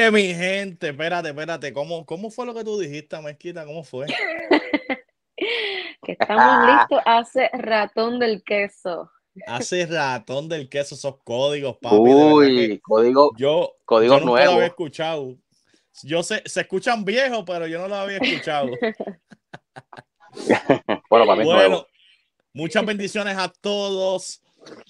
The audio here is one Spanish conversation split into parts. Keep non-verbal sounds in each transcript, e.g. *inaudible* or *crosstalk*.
Oye, mi gente, espérate, espérate. ¿Cómo, cómo fue lo que tú dijiste, Mezquita? ¿Cómo fue? *laughs* que estamos listos hace ratón del queso. Hace ratón del queso esos códigos, papi. Uy, código, yo, código yo no Lo había escuchado. Yo sé, se escuchan viejos, pero yo no lo había escuchado. *laughs* *laughs* bueno, para mí bueno, muchas bendiciones a todos.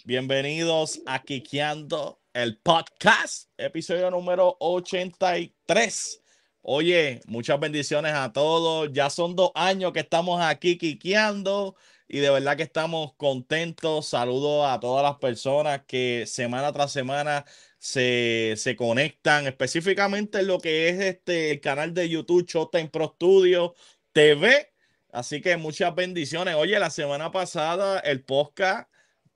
Bienvenidos a Kikiando el podcast, episodio número 83. Oye, muchas bendiciones a todos. Ya son dos años que estamos aquí quiqueando y de verdad que estamos contentos. saludo a todas las personas que semana tras semana se, conectan, específicamente en lo que es este, el canal de YouTube Chota Pro Studio TV. Así que muchas bendiciones. Oye, la semana pasada el podcast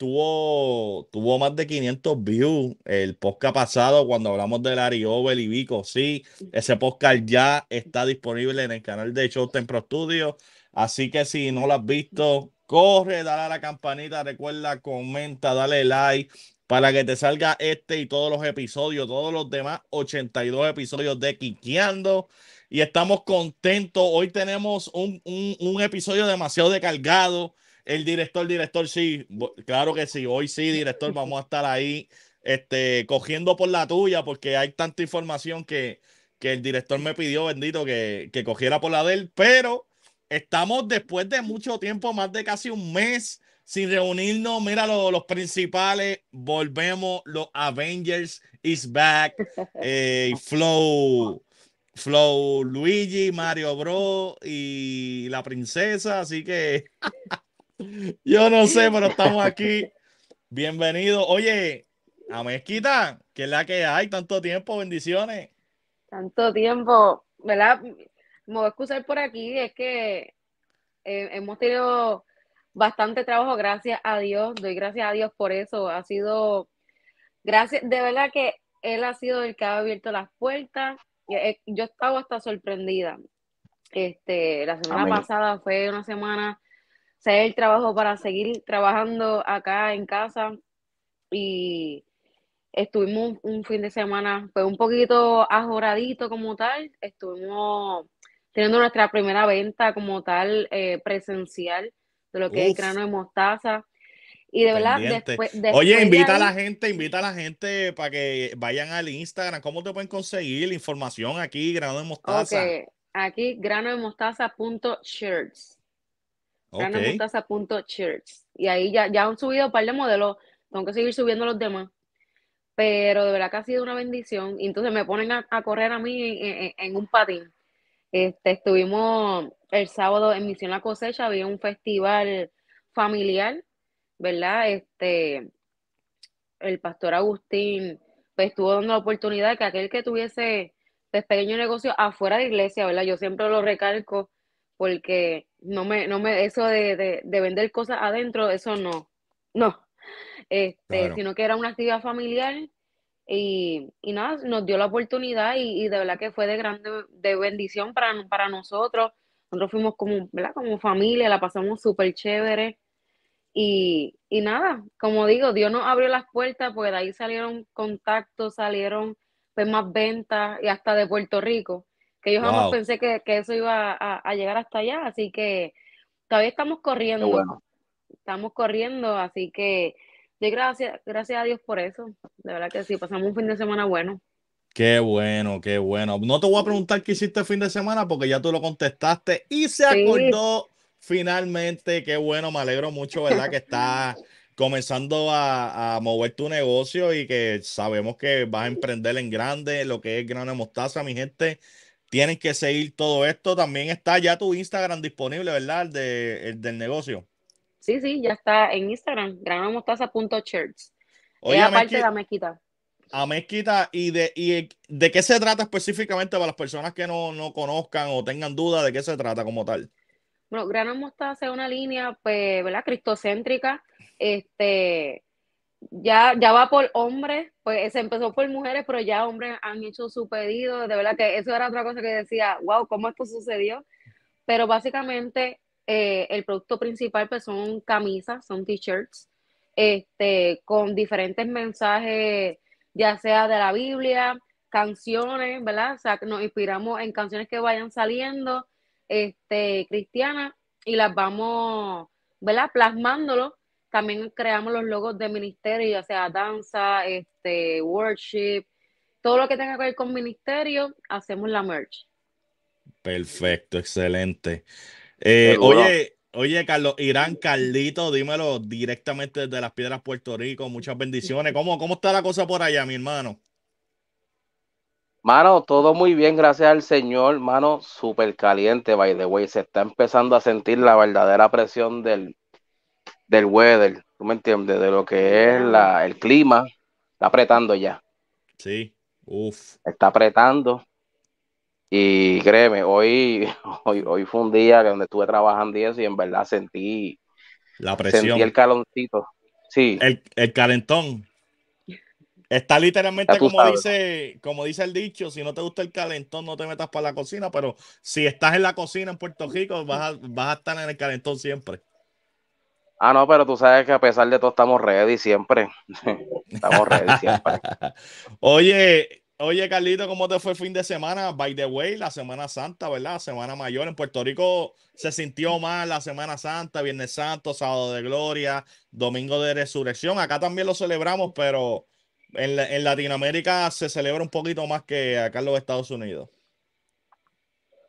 tuvo, tuvo más de 500 views. El podcast pasado, cuando hablamos del Larry y Vico, sí, ese podcast ya está disponible en el canal de Showtime Pro Studio. Así que si no lo has visto, corre, dale a la campanita, recuerda, comenta, dale like para que te salga este y todos los episodios, todos los demás 82 episodios de Quiqueando. Y estamos contentos. Hoy tenemos un, un episodio demasiado cargado. El director, director, sí, claro que sí, hoy sí, director, vamos a *laughs* estar ahí este, cogiendo por la tuya, porque hay tanta información que, que el director me pidió, bendito, que, que cogiera por la de él, pero estamos después de mucho tiempo, más de casi un mes, sin reunirnos. Mira, los principales, volvemos, los Avengers is back, eh, Flow. Flow, Luigi, Mario Bro y la princesa, así que *laughs* Yo no sé, *laughs* pero estamos aquí. Bienvenido. Oye, a Mezquita, que es la que hay, tanto tiempo, bendiciones. Tanto tiempo, ¿verdad? Me voy a excusar por aquí, es que eh, hemos tenido bastante trabajo, gracias a Dios, doy gracias a Dios por eso. Ha sido, gracias, de verdad que él ha sido el que ha abierto las puertas. Eh, eh, yo estaba hasta sorprendida. Este, la semana pasada fue una semana sea el trabajo para seguir trabajando acá en casa y estuvimos un fin de semana pues un poquito ajoradito como tal, estuvimos teniendo nuestra primera venta como tal eh, presencial de lo que es grano de mostaza. Y de verdad, después, Oye, invita a la gente, invita a la gente para que vayan al Instagram. ¿Cómo te pueden conseguir la información aquí, grano de mostaza? Okay. Aquí, grano de mostaza.shirts. Y ahí ya, ya han subido un par de modelos. Tengo que seguir subiendo los demás. Pero de verdad que ha sido una bendición. Y entonces me ponen a, correr a mí en, un patín. Este, estuvimos el sábado en Misión La Cosecha, había un festival familiar, ¿verdad? Este, el pastor Agustín pues, estuvo dando la oportunidad de que aquel que tuviese pues, pequeño negocio afuera de iglesia, ¿verdad? Yo siempre lo recalco porque no me, no me, eso de, vender cosas adentro, eso no, no. Este, sino que era una actividad familiar y, nada, nos dio la oportunidad y, de verdad que fue de grande de bendición para, para nosotros. Nosotros fuimos como, como familia, la pasamos súper chévere. Y, nada, como digo, Dios nos abrió las puertas, pues de ahí salieron contactos, salieron pues, más ventas y hasta de Puerto Rico que yo jamás pensé que, eso iba a, llegar hasta allá, así que todavía estamos corriendo, estamos corriendo, así que yo gracias, gracias a Dios por eso, de verdad que sí, pasamos un fin de semana bueno. Qué bueno, qué bueno. No te voy a preguntar qué hiciste el fin de semana porque ya tú lo contestaste y se acordó finalmente. Qué bueno, me alegro mucho, ¿verdad? que estás *laughs* comenzando a, mover tu negocio y que sabemos que vas a emprender en grande, lo que es grano mostaza, mi gente. Tienes que seguir todo esto. También está ya tu Instagram disponible, ¿verdad? El, de, del negocio. Sí, sí, ya está en Instagram, granamostaza.church. Eh, y aparte de la mezquita. ¿y de, de qué se trata específicamente para las personas que no, conozcan o tengan dudas de qué se trata como tal? Bueno, Granamostaza es una línea, pues, ¿verdad? Cristocéntrica, este, ya, va por hombres, pues se empezó por mujeres, pero ya hombres han hecho su pedido, de verdad que eso era otra cosa que decía, wow, ¿cómo esto sucedió? Pero básicamente eh, el producto principal pues son camisas, son t-shirts, este, con diferentes mensajes, ya sea de la Biblia, canciones, ¿verdad? O sea, nos inspiramos en canciones que vayan saliendo, este, cristianas, y las vamos, ¿verdad? Plasmándolo también creamos los logos de ministerio, ya sea danza, este, worship, todo lo que tenga que ver con ministerio, hacemos la merch. Perfecto, excelente. Eh, oye, oye, Carlos, Irán, Carlito, dímelo directamente desde las Piedras Puerto Rico, muchas bendiciones. ¿Cómo, cómo está la cosa por allá, mi hermano? Mano, todo muy bien, gracias al Señor. Mano, súper caliente, by the way. Se está empezando a sentir la verdadera presión del del weather, ¿tú me entiendes? De lo que es el clima, está apretando ya. Sí, uff. Está apretando. Y créeme, hoy, *laughs* hoy, hoy fue un día donde estuve trabajando y y en verdad sentí la presión. Sentí el caloncito. Sí. El, calentón. Está literalmente como dice, como dice el dicho, si no te gusta el calentón, no te metas para la cocina, pero si estás en la cocina en Puerto Rico, vas vas a estar en el calentón siempre. Ah, no, pero tú sabes que a pesar de todo estamos ready siempre. *laughs* estamos ready siempre. *laughs* oye, oye, Carlito, ¿cómo te fue el fin de semana? By the way, la Semana Santa, ¿verdad? Semana Mayor en Puerto Rico se sintió mal la Semana Santa, Viernes Santo, Sábado de Gloria, Domingo de Resurrección. Acá también lo celebramos, pero en, en Latinoamérica se celebra un poquito más que acá en los Estados Unidos.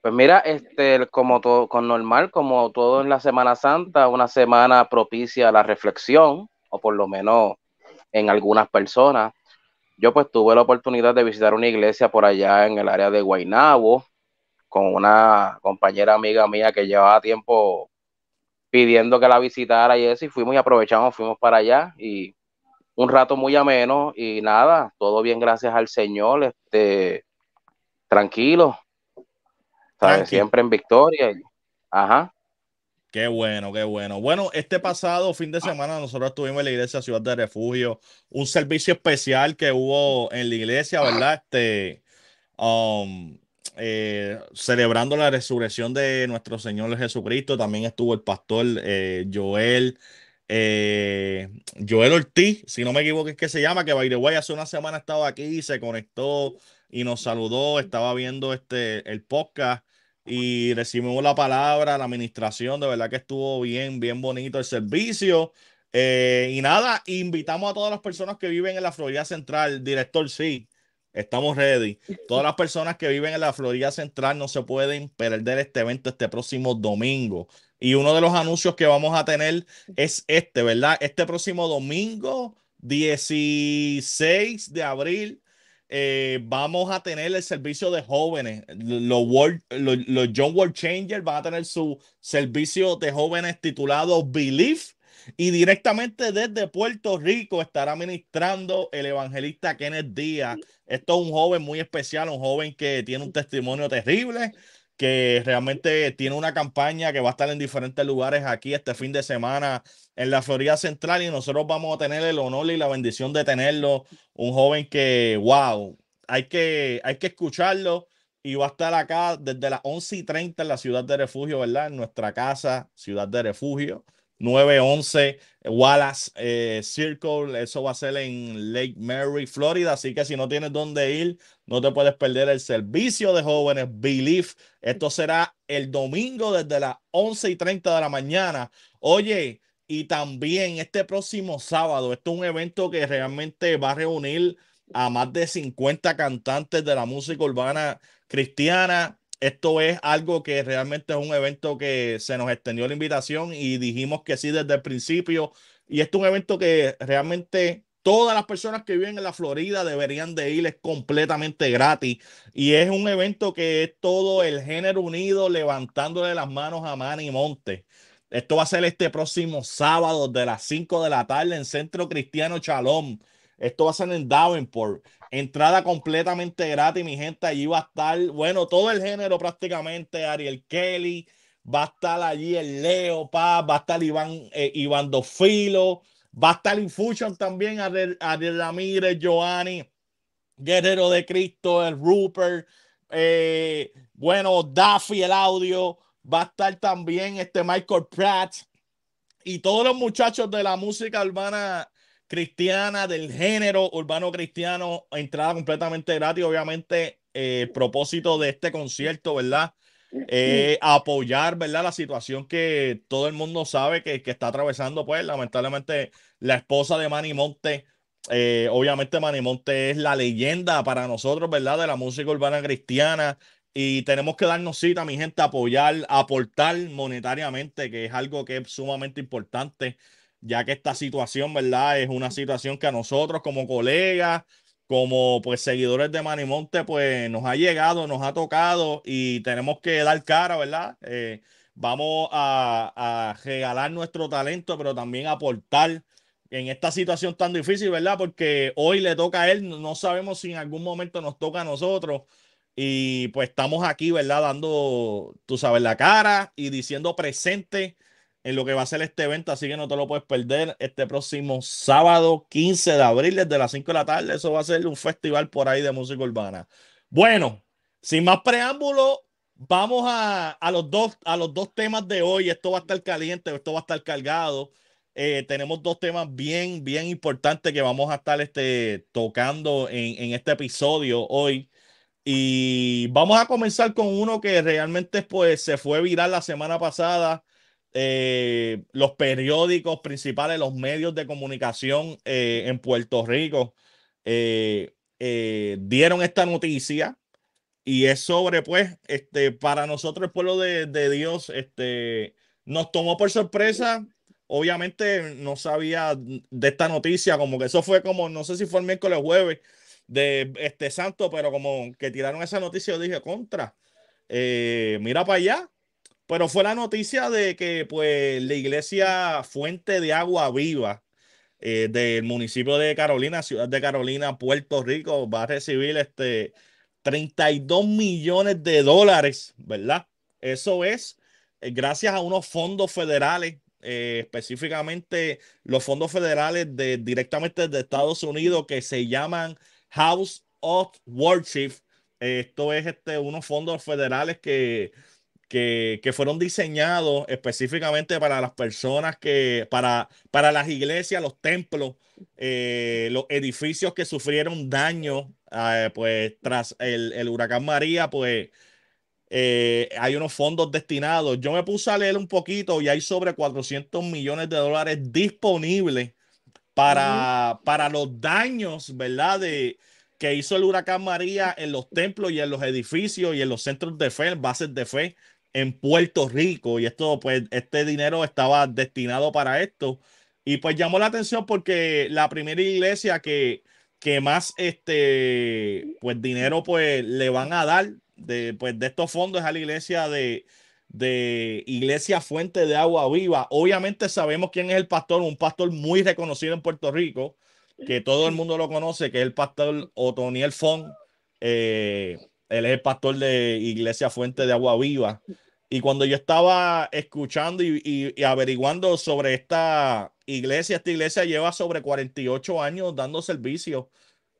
Pues mira, este, como todo, con normal, como todo en la Semana Santa, una semana propicia a la reflexión, o por lo menos en algunas personas. Yo pues tuve la oportunidad de visitar una iglesia por allá en el área de Guainabo con una compañera amiga mía que llevaba tiempo pidiendo que la visitara y eso, fuimos y aprovechamos, fuimos para allá y un rato muy ameno y nada, todo bien gracias al Señor, este, tranquilo, Siempre en victoria. ajá. Qué bueno, qué bueno. Bueno, este pasado fin de ah. semana nosotros estuvimos en la iglesia Ciudad de Refugio, un servicio especial que hubo en la iglesia, ah. ¿verdad? Este, um, eh, celebrando la resurrección de nuestro Señor Jesucristo. También estuvo el pastor eh, Joel. Eh, Joel Ortiz, si no me equivoco, es que se llama, que by hace una semana estaba aquí, se conectó y nos saludó, estaba viendo este, el podcast y recibimos la palabra, la administración, de verdad que estuvo bien, bien bonito el servicio. Eh, y nada, invitamos a todas las personas que viven en la Florida Central, director, sí, estamos ready. Todas las personas que viven en la Florida Central no se pueden perder este evento este próximo domingo. Y uno de los anuncios que vamos a tener es este, ¿verdad? Este próximo domingo, 16 de abril, eh, vamos a tener el servicio de jóvenes. Los, World, John World Changer van a tener su servicio de jóvenes titulado Belief. Y directamente desde Puerto Rico estará ministrando el evangelista Kenneth Díaz. Esto es un joven muy especial, un joven que tiene un testimonio terrible que realmente tiene una campaña que va a estar en diferentes lugares aquí este fin de semana en la Florida Central y nosotros vamos a tener el honor y la bendición de tenerlo. Un joven que, wow, hay que, hay que escucharlo y va a estar acá desde las 11 y 30 en la ciudad de refugio, ¿verdad? En nuestra casa, ciudad de refugio, 911 Wallace eh, Circle, eso va a ser en Lake Mary, Florida, así que si no tienes dónde ir, no te puedes perder el servicio de jóvenes Believe. Esto será el domingo desde las 11 y 30 de la mañana. Oye, y también este próximo sábado, esto es un evento que realmente va a reunir a más de 50 cantantes de la música urbana cristiana esto es algo que realmente es un evento que se nos extendió la invitación y dijimos que sí desde el principio. Y es un evento que realmente todas las personas que viven en la Florida deberían de ir, es completamente gratis. Y es un evento que es todo el género unido levantándole las manos a Manny Monte. Esto va a ser este próximo sábado de las 5 de la tarde en Centro Cristiano Chalón. Esto va a ser en Davenport. Entrada completamente gratis, mi gente. Allí va a estar, bueno, todo el género prácticamente. Ariel Kelly, va a estar allí el Leo Paz, va a estar Iván, eh, Dofilo, va a estar Infusion también, Ariel, Ramírez, Giovanni, Guerrero de Cristo, el Rupert, eh, bueno, Daffy, el audio, va a estar también este Michael Pratt y todos los muchachos de la música urbana cristiana del género urbano cristiano, entrada completamente gratis. Obviamente, eh, el propósito de este concierto, ¿verdad? Eh, apoyar, ¿verdad? La situación que todo el mundo sabe que, está atravesando, pues lamentablemente la esposa de Manny Monte, eh, obviamente Manny Monte es la leyenda para nosotros, ¿verdad? De la música urbana cristiana y tenemos que darnos cita, mi gente, apoyar, aportar monetariamente, que es algo que es sumamente importante ya que esta situación, ¿verdad? Es una situación que a nosotros como colegas, como pues seguidores de Manimonte, pues nos ha llegado, nos ha tocado y tenemos que dar cara, ¿verdad? Eh, vamos a, a, regalar nuestro talento, pero también aportar en esta situación tan difícil, ¿verdad? Porque hoy le toca a él, no sabemos si en algún momento nos toca a nosotros. Y pues estamos aquí, ¿verdad? Dando, tú sabes, la cara y diciendo presente en lo que va a ser este evento, así que no te lo puedes perder este próximo sábado 15 de abril desde las 5 de la tarde. Eso va a ser un festival por ahí de música urbana. Bueno, sin más preámbulo, vamos a, a, los dos, a los dos temas de hoy. Esto va a estar caliente, esto va a estar cargado. Eh, tenemos dos temas bien, bien importantes que vamos a estar este, tocando en, en este episodio hoy. Y vamos a comenzar con uno que realmente pues, se fue viral la semana pasada eh, los periódicos principales, los medios de comunicación eh, en Puerto Rico eh, dieron esta noticia y es sobre, pues, este, para nosotros el pueblo de, Dios, este, nos tomó por sorpresa obviamente no sabía de esta noticia, como que eso fue como, no sé si fue el miércoles jueves de este santo, pero como que tiraron esa noticia, yo dije, contra, mira para allá, pero fue la noticia de que pues la iglesia Fuente de Agua Viva eh, del municipio de Carolina, ciudad de Carolina, Puerto Rico, va a recibir este 32 millones de dólares, ¿verdad? Eso es eh, gracias a unos fondos federales, eh, específicamente los fondos federales de, directamente de Estados Unidos que se llaman House of Worship. Esto es este, unos fondos federales que que, fueron diseñados específicamente para las personas que, para, para las iglesias, los templos, eh, los edificios que sufrieron daño, ah, pues tras el, huracán María, pues eh, hay unos fondos destinados. Yo me puse a leer un poquito y hay sobre 400 millones de dólares disponibles para, los daños, ¿verdad? que hizo el huracán María en los templos y en los edificios y en los centros de fe, en bases de fe en Puerto Rico y esto, pues, este dinero estaba destinado para esto. Y pues llamó la atención porque la primera iglesia que, que más este, pues, dinero pues, le van a dar de, pues, de estos fondos es a la iglesia de, Iglesia Fuente de Agua Viva. Obviamente sabemos quién es el pastor, un pastor muy reconocido en Puerto Rico, que todo el mundo lo conoce, que es el pastor Otoniel Fon. Eh, él es el pastor de Iglesia Fuente de Agua Viva. Y cuando yo estaba escuchando y, averiguando sobre esta iglesia, esta iglesia lleva sobre 48 años dando servicio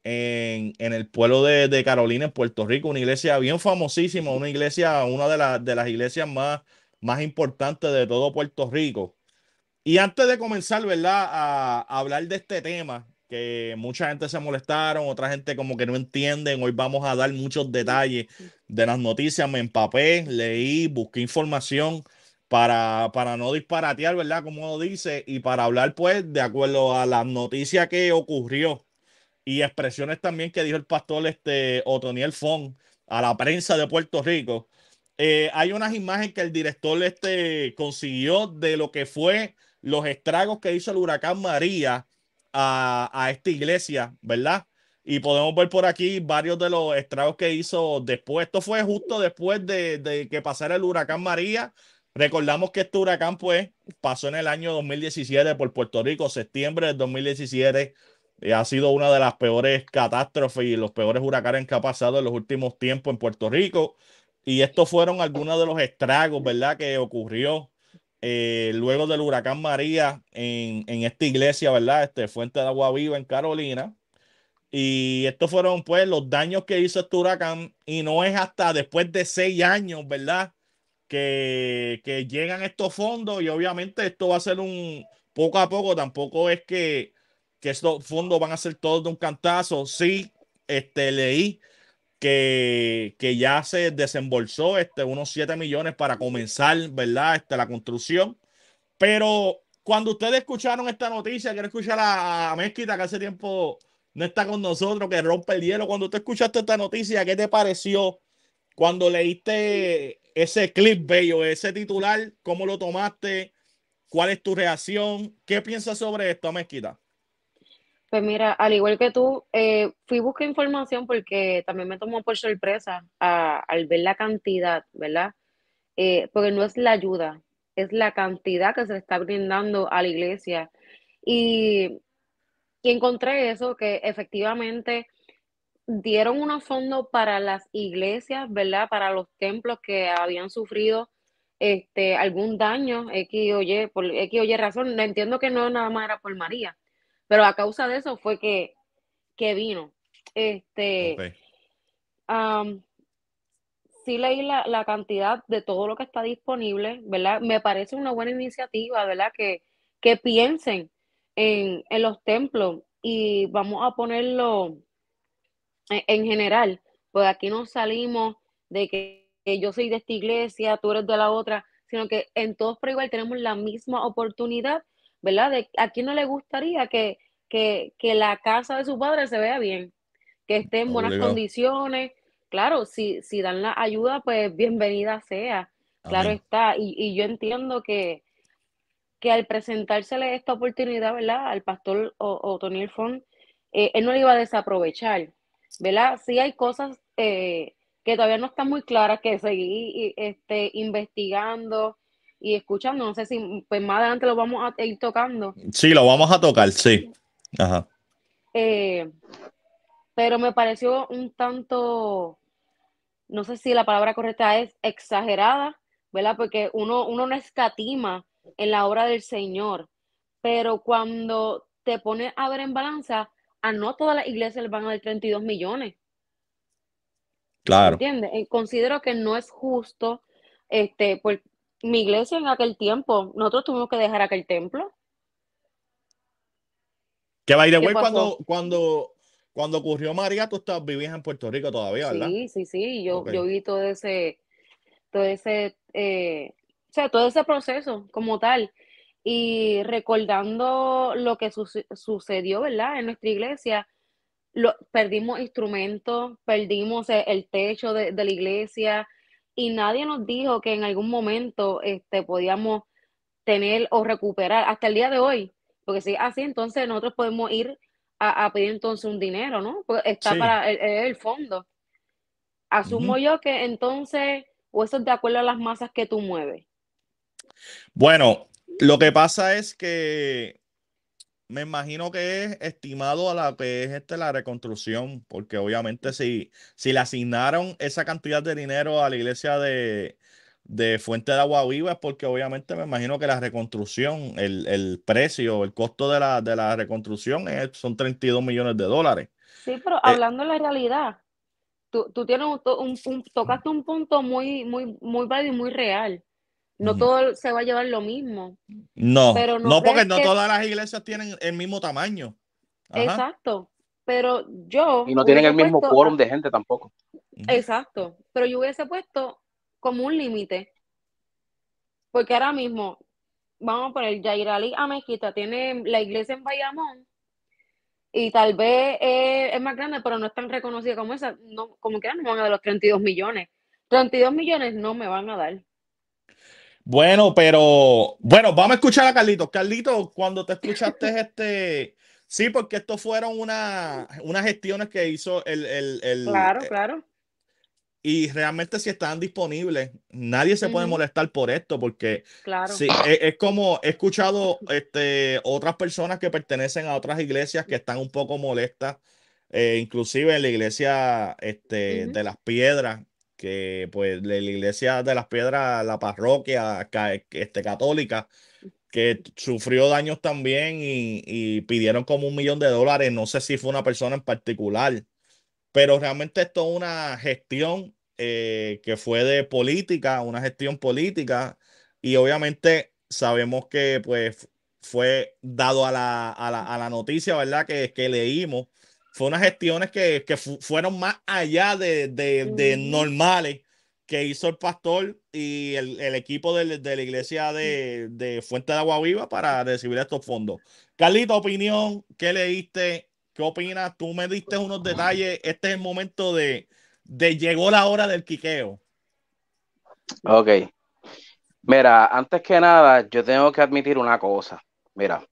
en, el pueblo de, Carolina, en Puerto Rico, una iglesia bien famosísima, una iglesia, una de, las de las iglesias más, más importantes de todo Puerto Rico. Y antes de comenzar, ¿verdad?, a hablar de este tema, que mucha gente se molestaron, otra gente como que no entienden. Hoy vamos a dar muchos detalles de las noticias. Me empapé, leí, busqué información para, para no disparatear, ¿verdad? Como dice, y para hablar pues de acuerdo a las noticias que ocurrió y expresiones también que dijo el pastor este, Otoniel Fon a la prensa de Puerto Rico. Eh, hay unas imágenes que el director este consiguió de lo que fue los estragos que hizo el huracán María a, esta iglesia, ¿verdad? Y podemos ver por aquí varios de los estragos que hizo después. Esto fue justo después de, que pasara el huracán María. Recordamos que este huracán pues pasó en el año 2017 por Puerto Rico, septiembre del 2017. ha sido una de las peores catástrofes y los peores huracanes que ha pasado en los últimos tiempos en Puerto Rico. Y estos fueron algunos de los estragos, ¿verdad? Que ocurrió eh, luego del huracán María en, esta iglesia, ¿verdad? Este, Fuente de Agua Viva en Carolina. Y estos fueron pues los daños que hizo este huracán y no es hasta después de seis años, ¿verdad? Que, llegan estos fondos y obviamente esto va a ser un poco a poco, tampoco es que, que estos fondos van a ser todos de un cantazo. Sí, este, leí que, ya se desembolsó este, unos 7 millones para comenzar, ¿verdad? Este, la construcción. Pero cuando ustedes escucharon esta noticia, quiero escuchar a, Mezquita que hace tiempo no está con nosotros, que rompe el hielo. Cuando tú escuchaste esta noticia, ¿qué te pareció cuando leíste ese clip bello, ese titular? ¿Cómo lo tomaste? ¿Cuál es tu reacción? ¿Qué piensas sobre esto, Mezquita? Pues mira, al igual que tú, eh, fui buscar información porque también me tomó por sorpresa al ver la cantidad, ¿verdad? Eh, porque no es la ayuda, es la cantidad que se está brindando a la iglesia. Y, y encontré eso, que efectivamente dieron unos fondos para las iglesias, ¿verdad? Para los templos que habían sufrido este, algún daño, X o Y, por X o Y razón. Entiendo que no nada más era por María pero a causa de eso fue que, vino. Este, sí leí la, la, cantidad de todo lo que está disponible, ¿verdad? Me parece una buena iniciativa, ¿verdad? Que, que piensen en, en los templos y vamos a ponerlo e, en, general, pues aquí no salimos de que, que yo soy de esta iglesia, tú eres de la otra, sino que en todos por igual tenemos la misma oportunidad ¿verdad? De, ¿A quién no le gustaría que, la casa de su padre se vea bien, que esté en buenas condiciones? Claro, si, si dan la ayuda, pues bienvenida sea, claro está. Y, yo entiendo que, que al presentársele esta oportunidad, ¿verdad? Al pastor Otoniel Font, eh, él no le iba a desaprovechar, ¿verdad? Sí hay cosas eh, que todavía no están muy claras, que seguir este, investigando, y escuchando. No sé si pues, más adelante lo vamos a ir tocando. Sí, lo vamos a tocar, sí. Ajá. Eh, pero me pareció un tanto, no sé si la palabra correcta es exagerada, ¿verdad? Porque uno, uno no escatima en la obra del Señor, pero cuando te pones a ver en balanza, a no todas las iglesias le van a dar 32 millones. Claro. ¿Entiendes? Eh, considero que no es justo este, por, mi iglesia en aquel tiempo, nosotros tuvimos que dejar aquel templo. Que va, the cuando, cuando, cuando ocurrió María, tú vivías en Puerto Rico todavía, ¿verdad? Sí, sí, sí. Yo, vi todo ese, todo ese, eh, sea, todo ese proceso como tal. Y recordando lo que sucedió, ¿verdad? En nuestra iglesia, lo, perdimos instrumentos, perdimos eh, el, techo de la iglesia, y nadie nos dijo que en algún momento este, podíamos tener o recuperar hasta el día de hoy. Porque si así, entonces nosotros podemos ir a, pedir entonces un dinero, ¿no? Pues está para e-, el, fondo. Asumo yo que entonces, o eso es de acuerdo a las masas que tú mueves. Bueno, lo que pasa es que me imagino que es estimado a la que es este, la reconstrucción, porque obviamente si, si le asignaron esa cantidad de dinero a la iglesia de, Fuente de Agua Viva es porque obviamente me imagino que la reconstrucción, el, precio, el costo de la, reconstrucción es, son 32 millones de dólares. Sí, pero eh, hablando de la realidad, tú, tienes un, tocaste un punto muy, muy, muy y muy real. No mm. todo se va a llevar lo mismo. No, no, porque no todas las iglesias tienen el mismo tamaño. Exacto. Pero yo. Y no tienen el mismo quórum de gente tampoco. Exacto. Pero yo hubiese puesto como un límite. Porque ahora mismo, vamos a poner Yairali a Mezquita, tiene la iglesia en Bayamón y tal vez es más grande, pero no es tan reconocida como esa. No, como que no me van a dar los 32 millones. 32 millones no me van a dar. Bueno, pero bueno, vamos a escuchar a Carlito. Carlito, cuando te escuchaste *laughs* este, sí, porque esto fueron una, unas gestiones que hizo el, el, Claro, eh, claro. Y realmente si están disponibles, nadie se puede molestar por esto, porque claro. sí, e, es, como he escuchado este, otras personas que pertenecen a otras iglesias que están un poco molestas, eh, inclusive en la iglesia este, de las piedras, que pues la iglesia de las piedras, la parroquia este, católica, que sufrió daños también y, pidieron como un millón de dólares, no sé si fue una persona en particular, pero realmente esto es una gestión eh, que fue de política, una gestión política, y obviamente sabemos que pues fue dado a la, a la, a la noticia, ¿verdad? Que, que leímos fue unas gestiones que, fueron más allá de, normales que hizo el pastor y el, equipo de, la iglesia de, Fuente de Agua Viva para recibir estos fondos. Carlitos, opinión, ¿qué leíste? ¿Qué opinas? Tú me diste unos detalles. Este es el momento de, de llegó la hora del quiqueo. Ok. Mira, antes que nada, yo tengo que admitir una cosa. Mira,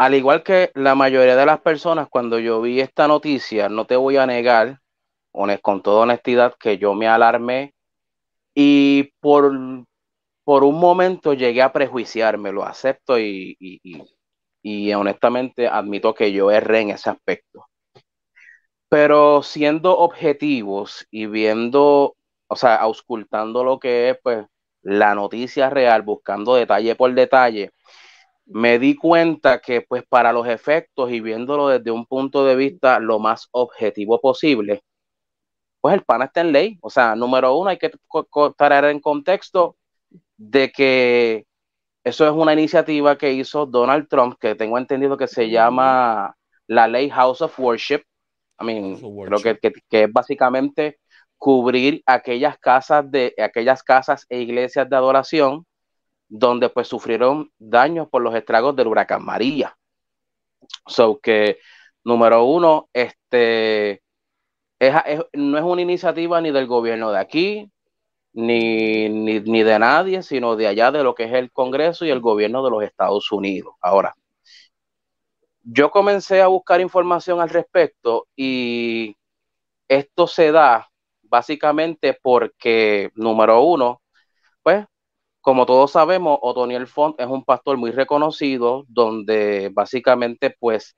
al igual que la mayoría de las personas, cuando yo vi esta noticia, no te voy a negar, con toda honestidad, que yo me alarmé y por, un momento llegué a prejuiciarme, lo acepto y, honestamente admito que yo erré en ese aspecto. Pero siendo objetivos y viendo, o sea, auscultando lo que es pues, la noticia real, buscando detalle por detalle, me di cuenta que pues para los efectos y viéndolo desde un punto de vista lo más objetivo posible, pues el PAN está en ley. O sea, número uno, hay que estar en contexto de que eso es una iniciativa que hizo Donald Trump, que tengo entendido que se llama la ley House of Worship. I mean, que, que, es básicamente cubrir aquellas casas de aquellas casas e iglesias de adoración donde pues sufrieron daños por los estragos del huracán María. So que, número uno, este, no es una iniciativa ni del gobierno de aquí, ni, ni, de nadie, sino de allá de lo que es el Congreso y el gobierno de los Estados Unidos. Ahora, yo comencé a buscar información al respecto y esto se da básicamente porque, número uno, pues como todos sabemos, Otoniel Font es un pastor muy reconocido, donde básicamente pues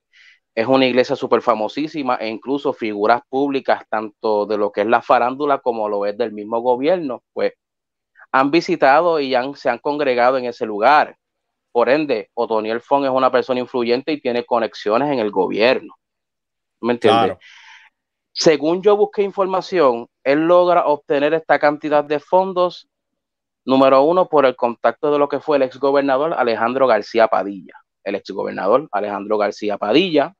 es una iglesia súper famosísima e incluso figuras públicas, tanto de lo que es la farándula como lo es del mismo gobierno, pues han visitado y se han congregado en ese lugar. Por ende, Otoniel Font es una persona influyente y tiene conexiones en el gobierno. ¿Me entiendes? Según yo busqué información, él logra obtener esta cantidad de fondos Número uno, por el contacto de lo que fue el exgobernador Alejandro García Padilla. El exgobernador Alejandro García Padilla.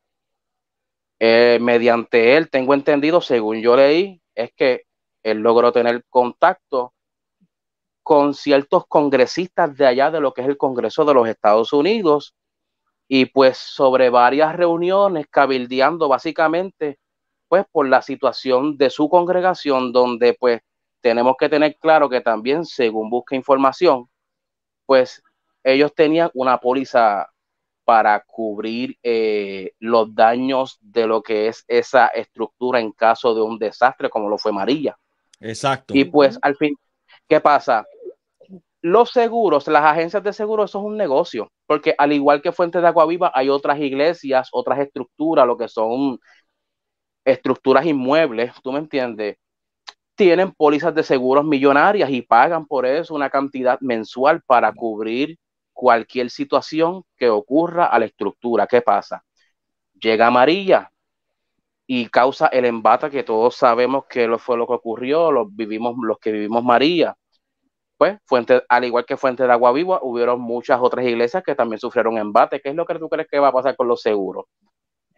Eh, mediante él, tengo entendido, según yo leí, es que él logró tener contacto con ciertos congresistas de allá de lo que es el Congreso de los Estados Unidos y pues sobre varias reuniones cabildeando básicamente pues por la situación de su congregación donde pues tenemos que tener claro que también, según busca información, pues ellos tenían una póliza para cubrir eh, los daños de lo que es esa estructura en caso de un desastre como lo fue María. Exacto. Y pues al fin, ¿qué pasa? Los seguros, las agencias de seguros, eso es un negocio, porque al igual que Fuentes de Agua Viva, hay otras iglesias, otras estructuras, lo que son estructuras inmuebles, tú me entiendes, tienen pólizas de seguros millonarias y pagan por eso una cantidad mensual para cubrir cualquier situación que ocurra a la estructura. ¿Qué pasa? Llega María y causa el embate que todos sabemos que lo fue lo que ocurrió, los, vivimos, los que vivimos María. Pues, fuente, al igual que Fuente de Agua Viva, hubieron muchas otras iglesias que también sufrieron embate. ¿Qué es lo que tú crees que va a pasar con los seguros?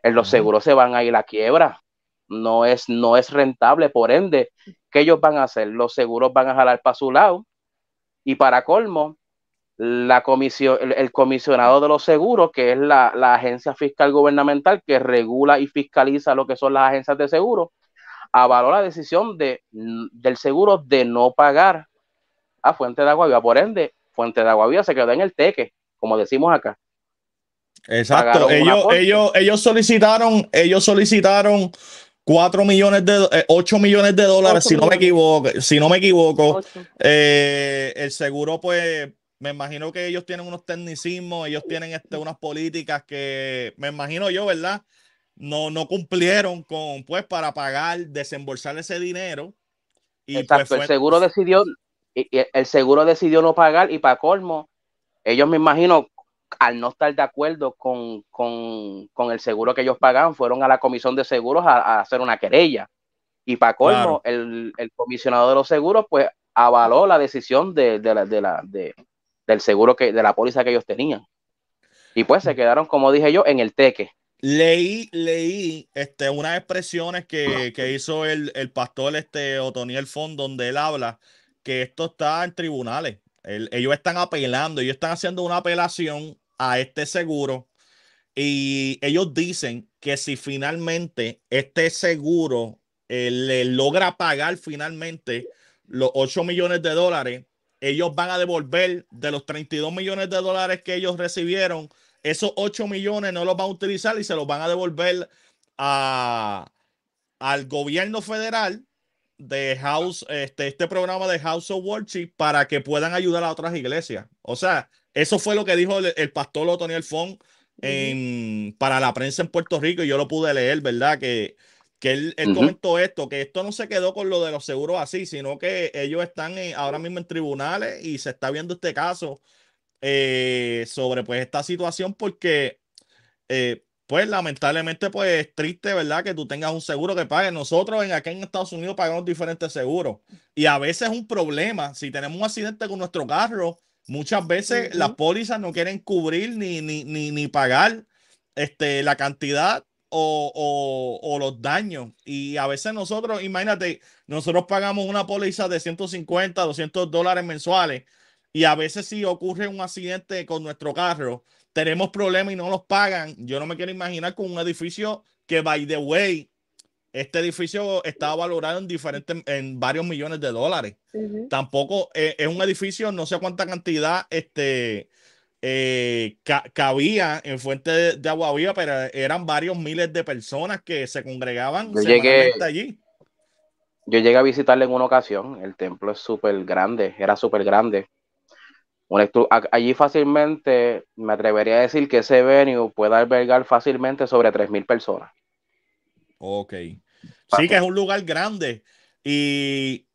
En los seguros se van a ir a quiebra no es, no es rentable, por ende, ¿qué ellos van a hacer? Los seguros van a jalar para su lado y para colmo, la comisión, el, comisionado de los seguros, que es la, agencia fiscal gubernamental que regula y fiscaliza lo que son las agencias de seguros avaló la decisión de, del seguro de no pagar a Fuente de Agua Viva. Por ende, Fuente de Agua se quedó en el teque, como decimos acá. Exacto, ellos, ellos, ellos solicitaron, ellos solicitaron 4 millones de, 8 eh, millones de dólares, si no me equivoco, si no me equivoco, eh, el seguro pues me imagino que ellos tienen unos tecnicismos, ellos tienen este, unas políticas que me imagino yo, ¿verdad? No, no cumplieron con, pues, para pagar, desembolsar ese dinero. Y pues, el seguro decidió, y el seguro decidió no pagar y para colmo, ellos me imagino al no estar de acuerdo con, el seguro que ellos pagaban, fueron a la comisión de seguros a, hacer una querella. Y para colmo, el, comisionado de los seguros, pues avaló la decisión de, la, del seguro que, de la póliza que ellos tenían. Y pues se quedaron, como dije yo, en el teque. Leí, leí este, unas expresiones que, que hizo el, pastor este, Otoniel Fond, donde él habla que esto está en tribunales ellos están apelando, ellos están haciendo una apelación a este seguro y ellos dicen que si finalmente este seguro eh, le logra pagar finalmente los 8 millones de dólares, ellos van a devolver de los 32 millones de dólares que ellos recibieron, esos 8 millones no los van a utilizar y se los van a devolver al gobierno federal de House, este, este programa de House of Worship para que puedan ayudar a otras iglesias. O sea, eso fue lo que dijo el, pastor Otoniel Font para la prensa en Puerto Rico y yo lo pude leer, ¿verdad? Que, que él, comentó esto, que esto no se quedó con lo de los seguros así, sino que ellos están ahora mismo en tribunales y se está viendo este caso eh, sobre pues esta situación porque eh, pues lamentablemente, pues es triste, ¿verdad? Que tú tengas un seguro que pague. Nosotros en aquí en Estados Unidos pagamos diferentes seguros y a veces es un problema. Si tenemos un accidente con nuestro carro, muchas veces las pólizas no quieren cubrir ni, ni, ni, ni pagar este, la cantidad o, o, o, los daños. Y a veces nosotros, imagínate, nosotros pagamos una póliza de 150, 200 dólares mensuales y a veces si ocurre un accidente con nuestro carro, tenemos problemas y no los pagan. Yo no me quiero imaginar con un edificio que, by the way, este edificio estaba valorado en diferentes, en varios millones de dólares. Tampoco eh, es un edificio, no sé cuánta cantidad este, eh, cabía en Fuente de, Agua Viva, pero eran varios miles de personas que se congregaban allí. Yo llegué a visitarle en una ocasión, el templo es súper grande, era súper grande allí fácilmente, me atrevería a decir que ese venue puede albergar fácilmente sobre 3.000 personas. Ok. Sí que es un lugar grande. Y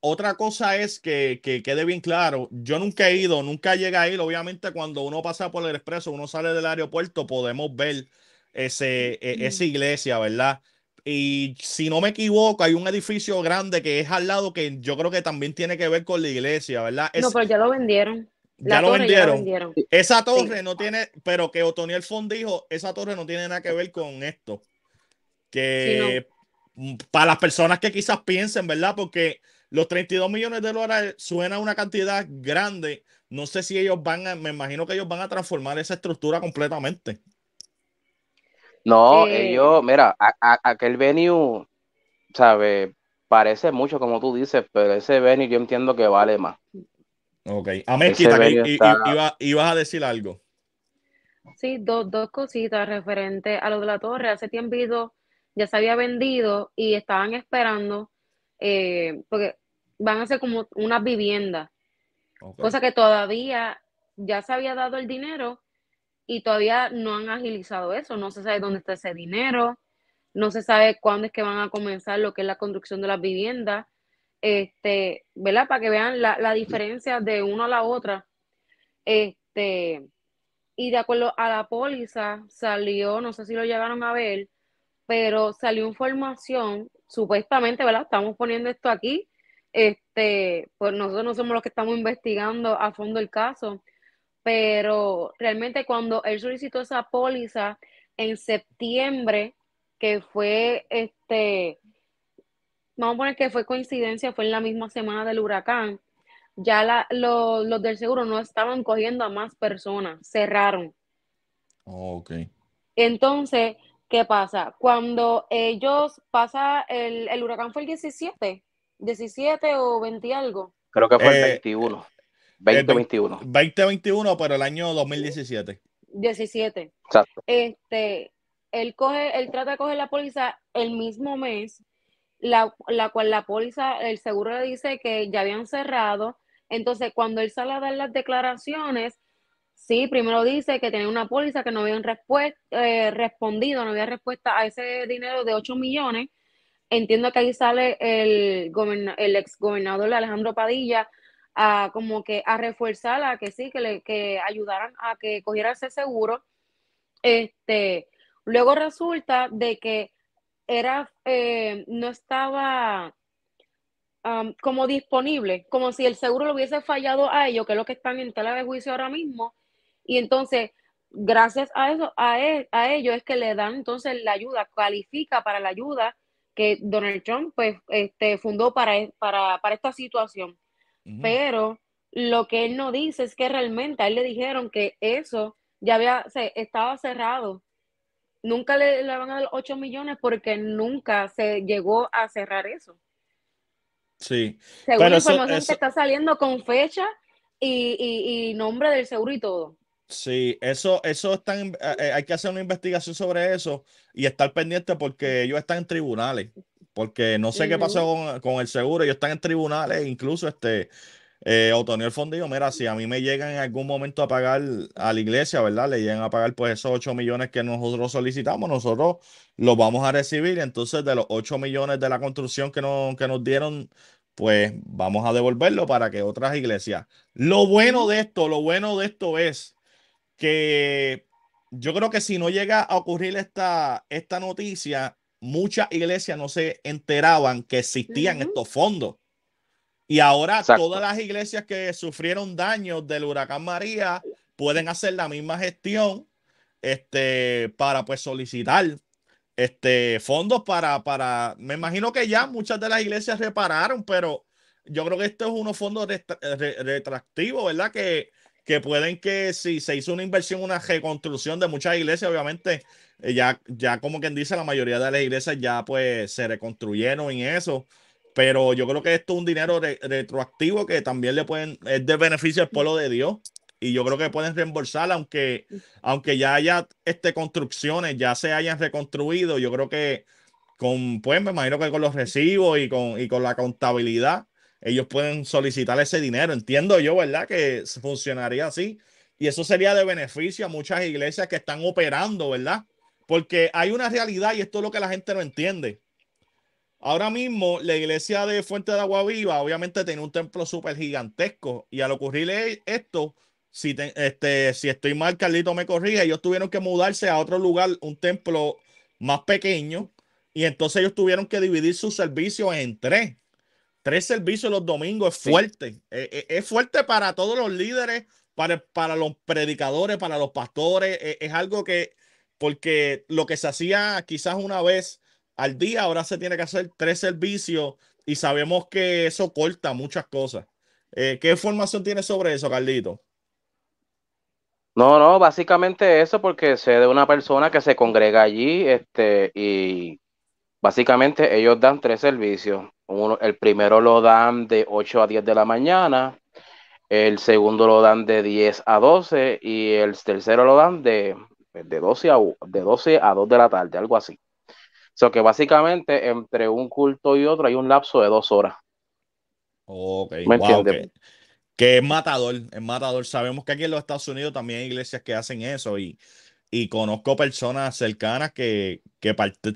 otra cosa es que, quede bien claro, yo nunca he ido, nunca llegué a ir. Obviamente cuando uno pasa por el expreso, uno sale del aeropuerto, podemos ver ese, e, esa iglesia, ¿verdad? Y si no me equivoco, hay un edificio grande que es al lado que yo creo que también tiene que ver con la iglesia, ¿verdad? No, pero ya lo vendieron ya, lo vendieron. Esa torre no tiene, pero que Otoniel Fond dijo, esa torre no tiene nada que ver con esto. Que mm, para las personas que quizás piensen, ¿verdad? Porque los 32 millones de dólares suena una cantidad grande. No sé si ellos van me imagino que ellos van a transformar esa estructura completamente. No, eh, ellos, mira, aquel venue, sabe Parece mucho, como tú dices, pero ese venue yo entiendo que vale más. Ok. A que ibas a decir algo. Sí, dos, cositas referente a lo de la torre. Hace tiempo ya se había vendido y estaban esperando, eh, porque van a ser como una vivienda. Cosa que todavía ya se había dado el dinero y todavía no han agilizado eso. No se sabe dónde está ese dinero, no se sabe cuándo es que van a comenzar lo que es la construcción de las viviendas este, ¿verdad? Para que vean la, diferencia de una a la otra. Este, y de acuerdo a la póliza salió, no sé si lo llegaron a ver, pero salió información, supuestamente, ¿verdad? Estamos poniendo esto aquí, este, pues nosotros no somos los que estamos investigando a fondo el caso, pero realmente cuando él solicitó esa póliza en septiembre, que fue este vamos a poner que fue coincidencia, fue en la misma semana del huracán, ya los del seguro no estaban cogiendo a más personas, cerraron. Oh, ok. Entonces, ¿qué pasa? Cuando ellos pasa, el, huracán fue el 17, 17 o 20 algo. Creo que fue el 21. 2021. 2021, para el año 2017. 17. Exacto. Este, él coge, él trata de coger la póliza el mismo mes la, cual la póliza, el seguro le dice que ya habían cerrado. Entonces, cuando él sale a dar las declaraciones, sí, primero dice que tenía una póliza que no habían eh, respondido, no había respuesta a ese dinero de 8 millones. Entiendo que ahí sale el, el ex gobernador Alejandro Padilla a, como que a reforzar que sí, que le que ayudaran a que cogiera ese seguro. Este, luego resulta de que era, eh, no estaba como disponible, como si el seguro lo hubiese fallado a ellos, que es lo que están en tela de juicio ahora mismo. Y entonces, gracias a eso, a, él, e, a ellos es que le dan entonces la ayuda, califica para la ayuda que Donald Trump pues, este, fundó para, e, para esta situación. Pero lo que él no dice es que realmente a él le dijeron que eso ya había, se, estaba cerrado nunca le, le, van a dar 8 millones porque nunca se llegó a cerrar eso. Sí. Según la información que está saliendo con fecha y, nombre del seguro y todo. Sí, eso, eso están, eh, eh, hay que hacer una investigación sobre eso y estar pendiente porque ellos están en tribunales, porque no sé qué pasó con, con el seguro, ellos están en tribunales, incluso este, eh, Otoniel Fondillo, mira, si a mí me llegan en algún momento a pagar a la iglesia, ¿verdad? Le llegan a pagar pues esos 8 millones que nosotros solicitamos, nosotros los vamos a recibir. Entonces, de los 8 millones de la construcción que, que nos dieron, pues vamos a devolverlo para que otras iglesias. Lo bueno de esto, lo bueno de esto es que yo creo que si no llega a ocurrir esta, esta noticia, muchas iglesias no se enteraban que existían estos fondos. Y ahora todas las iglesias que sufrieron daños del huracán María pueden hacer la misma gestión este, para pues solicitar este, fondos para, para, me imagino que ya muchas de las iglesias repararon, pero yo creo que esto es unos fondos retractivos, ¿verdad? Que, pueden que si se hizo una inversión, una reconstrucción de muchas iglesias, obviamente eh, ya, ya como quien dice, la mayoría de las iglesias ya pues se reconstruyeron en eso. Pero yo creo que esto es un dinero retroactivo que también le pueden, es de beneficio al pueblo de Dios. Y yo creo que pueden reembolsar, aunque, aunque ya haya este, construcciones, ya se hayan reconstruido. Yo creo que con, pues me imagino que con los recibos y con, y con la contabilidad, ellos pueden solicitar ese dinero. Entiendo yo, ¿verdad? Que funcionaría así. Y eso sería de beneficio a muchas iglesias que están operando, ¿verdad? Porque hay una realidad y esto es lo que la gente no entiende. Ahora mismo, la iglesia de Fuente de Agua Viva, obviamente, tiene un templo súper gigantesco. Y al ocurrirle esto, si, este, si estoy mal, Carlito me corrige, ellos tuvieron que mudarse a otro lugar, un templo más pequeño. Y entonces ellos tuvieron que dividir sus servicios en tres. Tres servicios los domingos es fuerte. E, e, es, fuerte para todos los líderes, para, los predicadores, para los pastores. E, es algo que, porque lo que se hacía quizás una vez al día. Ahora se tiene que hacer tres servicios y sabemos que eso corta muchas cosas. Eh, ¿Qué información tienes sobre eso, Carlito? No, no, básicamente eso porque sé de una persona que se congrega allí este, y básicamente ellos dan tres servicios. el primero lo dan de 8 a 10 de la mañana, el segundo lo dan de 10 a 12 y el tercero lo dan de, de, a, de 12 a 2 de la tarde, algo así sea que básicamente entre un culto y otro hay un lapso de dos horas. Ok, Que es matador, es matador. Sabemos que aquí en los Estados Unidos también hay iglesias que hacen eso y, y conozco personas cercanas que,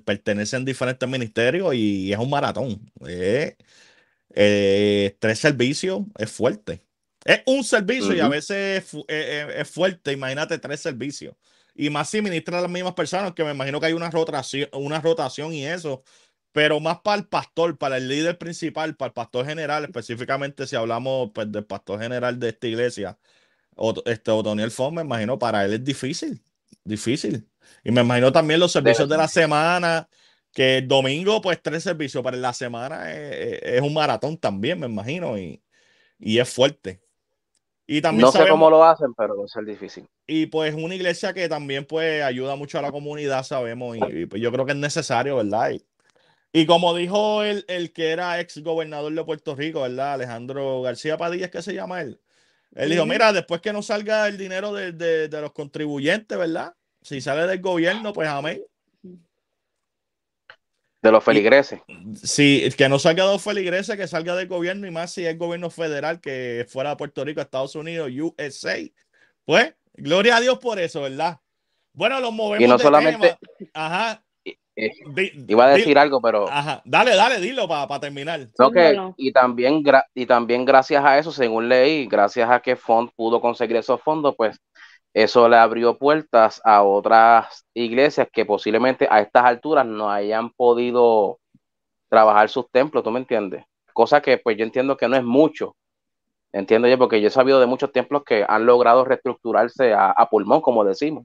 pertenecen a diferentes ministerios y es un maratón. Eh, tres servicios es fuerte. Es un servicio y a veces eh, eh, es fuerte, imagínate tres servicios y más si ministra a las mismas personas, que me imagino que hay una rotación, una rotación y eso, pero más para el pastor, para el líder principal, para el pastor general, específicamente si hablamos pues, del pastor general de esta iglesia, o, este Otoniel Fon, me imagino, para él es difícil, difícil. Y me imagino también los servicios de la semana, que el domingo, pues tres servicios para la semana eh, eh, es, un maratón también, me imagino, y, y es fuerte. Y también no sé cómo lo hacen, pero va a ser difícil. Y pues una iglesia que también pues ayuda mucho a la comunidad, sabemos, y, pues, yo creo que es necesario, ¿verdad? Y, como dijo el, el, que era ex gobernador de Puerto Rico, ¿verdad? Alejandro García Padilla, es que se llama él? Él dijo, mira, después que no salga el dinero de, de los contribuyentes, ¿verdad? Si sale del gobierno, pues amén. De los feligreses. Sí, que no salga de los feligreses, que salga del gobierno y más si es gobierno federal que fuera de Puerto Rico, Estados Unidos, USA. Pues, gloria a Dios por eso, ¿verdad? Bueno, los movemos. Y no solamente. Ajá. Eh, iba a decir algo, pero. Ajá. Dale, dale, dilo para terminar. y, también, y también gracias a eso, según leí, gracias a que Fond pudo conseguir esos fondos, pues eso le abrió puertas a otras iglesias que posiblemente a estas alturas no hayan podido trabajar sus templos, ¿tú me entiendes? Cosa que pues yo entiendo que no es mucho, entiendo yo, porque yo he sabido de muchos templos que han logrado reestructurarse a, pulmón, como decimos.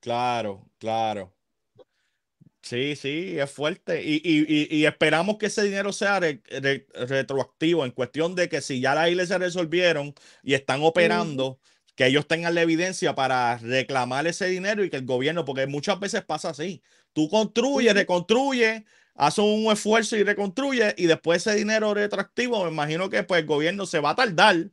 Claro, claro. Sí, sí, es fuerte. Y, esperamos que ese dinero sea retroactivo en cuestión de que si ya las iglesias resolvieron y están operando que ellos tengan la evidencia para reclamar ese dinero y que el gobierno, porque muchas veces pasa así, tú construyes, reconstruyes, haces un esfuerzo y reconstruyes y después ese dinero retroactivo, me imagino que pues el gobierno se va a tardar,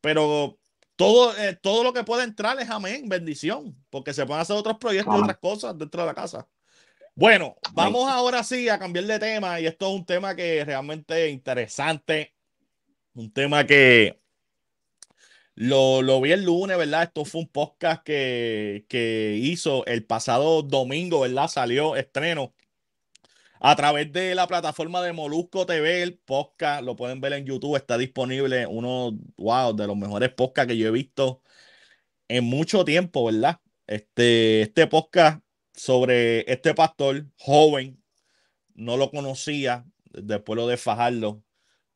pero todo, eh, todo lo que puede entrar es amén, bendición, porque se pueden hacer otros proyectos, otras cosas dentro de la casa. Bueno, vamos ahora sí a cambiar de tema y esto es un tema que es realmente interesante, un tema que lo, lo, vi el lunes, ¿verdad? Esto fue un podcast que, hizo el pasado domingo, ¿verdad? Salió estreno a través de la plataforma de Molusco TV, el podcast, lo pueden ver en YouTube, está disponible uno, wow, de los mejores podcasts que yo he visto en mucho tiempo, ¿verdad? Este, este podcast sobre este pastor joven, no lo conocía, después lo de Fajardo,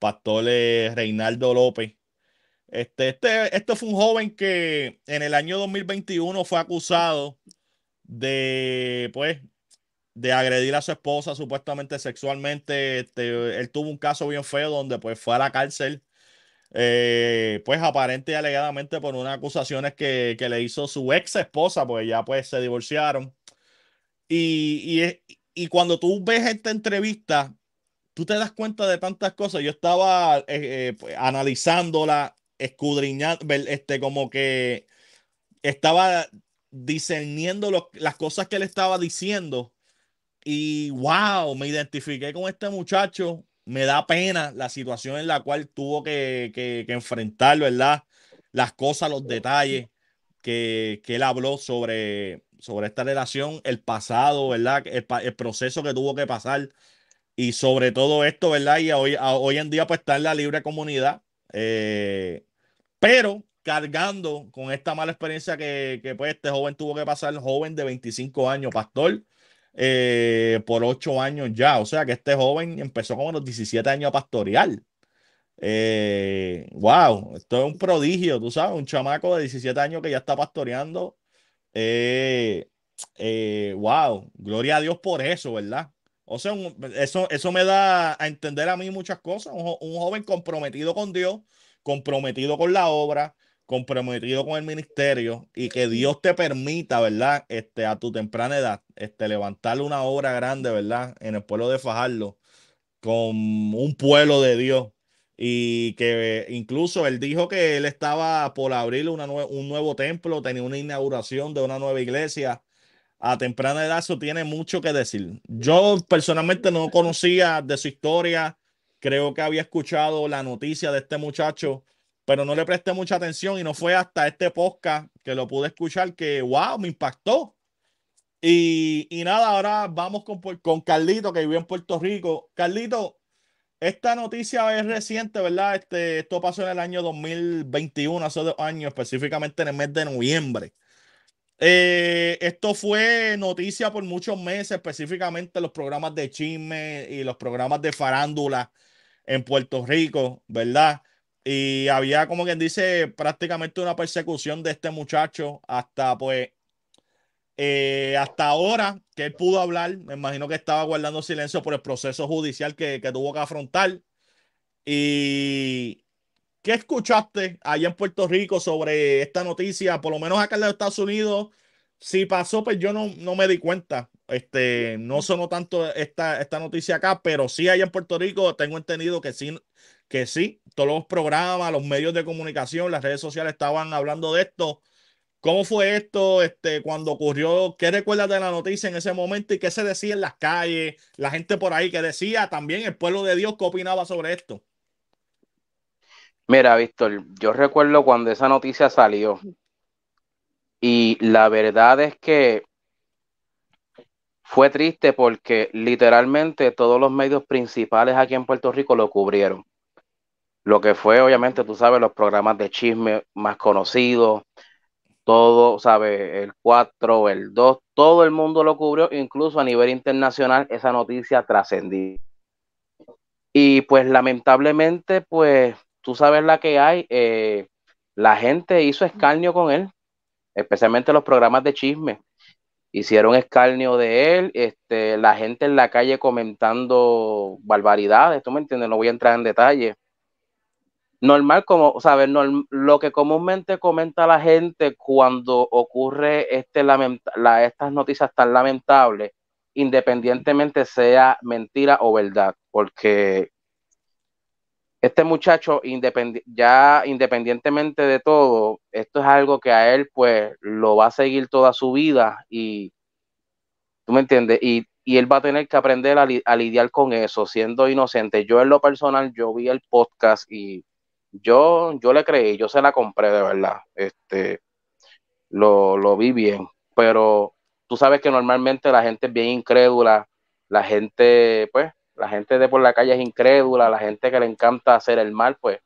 pastor eh, Reinaldo López, este, este, esto fue un joven que en el año 2021 fue acusado de, pues, de agredir a su esposa supuestamente sexualmente. Este, él tuvo un caso bien feo donde pues fue a la cárcel, eh, pues aparente y alegadamente por unas acusaciones que, le hizo su ex esposa, pues ya pues se divorciaron. Y, cuando tú ves esta entrevista, tú te das cuenta de tantas cosas. Yo estaba eh, eh, pues, analizándola escudriñando, este, como que estaba discerniendo las cosas que él estaba diciendo. Y wow, me identifiqué con este muchacho. Me da pena la situación en la cual tuvo que, enfrentarlo, enfrentar, ¿verdad? Las cosas, los detalles que, él habló sobre, esta relación, el pasado, ¿verdad? El, proceso que tuvo que pasar y sobre todo esto, ¿verdad? Y hoy, en día pues está en la libre comunidad. Eh, pero cargando con esta mala experiencia que, que pues, este joven tuvo que pasar, joven de 25 años, pastor, eh, por 8 años ya. O sea que este joven empezó como a los 17 años a pastorear. Eh, wow, esto es un prodigio, tú sabes, un chamaco de 17 años que ya está pastoreando. Eh, wow, gloria a Dios por eso, ¿verdad? O sea, eso, eso me da a entender a mí muchas cosas. un joven comprometido con Dios, comprometido con la obra, comprometido con el ministerio y que Dios te permita, ¿verdad? Este, a tu temprana edad, este, levantar una obra grande, ¿verdad? En el pueblo de Fajardo, con un pueblo de Dios. Y que incluso él dijo que él estaba por abrir una un nuevo templo, tenía una inauguración de una nueva iglesia. A temprana edad eso tiene mucho que decir. Yo personalmente no conocía de su historia, Creo que había escuchado la noticia de este muchacho, pero no le presté mucha atención y no fue hasta este podcast que lo pude escuchar que, wow, me impactó. Y, y nada, ahora vamos con, con Carlito, que vive en Puerto Rico. Carlito, esta noticia es reciente, ¿verdad? Este, esto pasó en el año 2021, hace dos años, específicamente en el mes de noviembre. Eh, esto fue noticia por muchos meses, específicamente los programas de chisme y los programas de farándula en Puerto Rico, ¿verdad? Y había, como quien dice, prácticamente una persecución de este muchacho hasta, pues, eh, hasta ahora que él pudo hablar. Me imagino que estaba guardando silencio por el proceso judicial que, tuvo que afrontar. ¿Y qué escuchaste allá en Puerto Rico sobre esta noticia? Por lo menos acá en los Estados Unidos, si pasó, pues yo no, no me di cuenta. Este, no sonó tanto esta, esta noticia acá, pero sí allá en Puerto Rico tengo entendido que sí, que sí, todos los programas, los medios de comunicación, las redes sociales estaban hablando de esto. ¿Cómo fue esto este, cuando ocurrió? ¿Qué recuerdas de la noticia en ese momento y qué se decía en las calles? La gente por ahí que decía, también el pueblo de Dios, ¿qué opinaba sobre esto? Mira, Víctor, yo recuerdo cuando esa noticia salió y la verdad es que fue triste porque literalmente todos los medios principales aquí en Puerto Rico lo cubrieron. Lo que fue, obviamente, tú sabes, los programas de chisme más conocidos, todo, ¿sabes? El 4, el 2, todo el mundo lo cubrió, incluso a nivel internacional esa noticia trascendió. Y pues lamentablemente, pues tú sabes la que hay, eh, la gente hizo escarnio con él, especialmente los programas de chisme hicieron escarnio de él, este, la gente en la calle comentando barbaridades, tú me entiendes, no voy a entrar en detalle. Normal, como, ¿sabes? lo que comúnmente comenta la gente cuando ocurre este estas noticias tan lamentables, independientemente sea mentira o verdad, porque este muchacho, ya independientemente de todo, esto es algo que a él pues lo va a seguir toda su vida y, ¿tú me entiendes? Y, él va a tener que aprender a, lidiar con eso, siendo inocente. Yo en lo personal, yo vi el podcast y yo, yo le creí, yo se la compré de verdad, este, lo, lo vi bien, pero tú sabes que normalmente la gente es bien incrédula, la gente pues la gente de por la calle es incrédula, la gente que le encanta hacer el mal, pues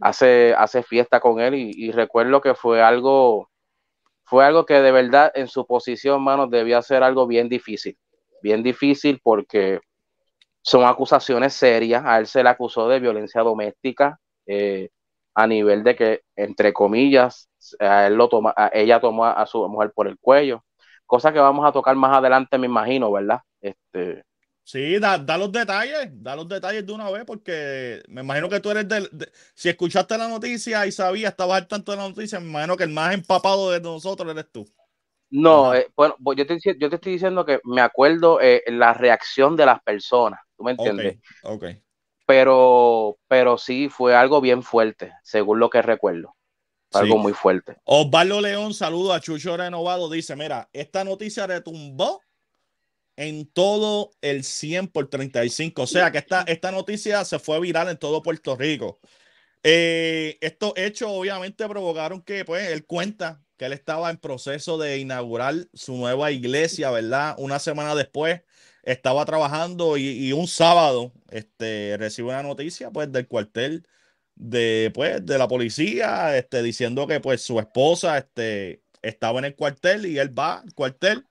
hace, hace fiesta con él y, recuerdo que fue algo, fue algo que de verdad en su posición, hermano debía ser algo bien difícil, bien difícil porque son acusaciones serias, a él se le acusó de violencia doméstica, eh, a nivel de que, entre comillas, él lo toma, ella tomó a su mujer por el cuello, cosa que vamos a tocar más adelante, me imagino, ¿verdad? Este, Sí, da, da, los detalles, da los detalles de una vez, porque me imagino que tú eres del. si escuchaste la noticia y sabías, estaba al tanto de la noticia, me imagino que el más empapado de nosotros eres tú. No, eh, bueno, pues yo te, estoy diciendo que me acuerdo eh, la reacción de las personas, ¿tú me entiendes? Ok. okay. Pero, pero sí, fue algo bien fuerte, según lo que recuerdo. Algo muy fuerte. Osvaldo León, saludo a Chucho Renovado, dice: Mira, esta noticia retumbó en todo el 100 por 35. O sea que esta, esta noticia se fue viral en todo Puerto Rico. Eh, estos hechos obviamente provocaron que pues, él cuenta que él estaba en proceso de inaugurar su nueva iglesia, ¿verdad? Una semana después estaba trabajando y, un sábado este, recibe una noticia pues, del cuartel de, pues, de la policía este, diciendo que pues, su esposa este, estaba en el cuartel y él va al cuartel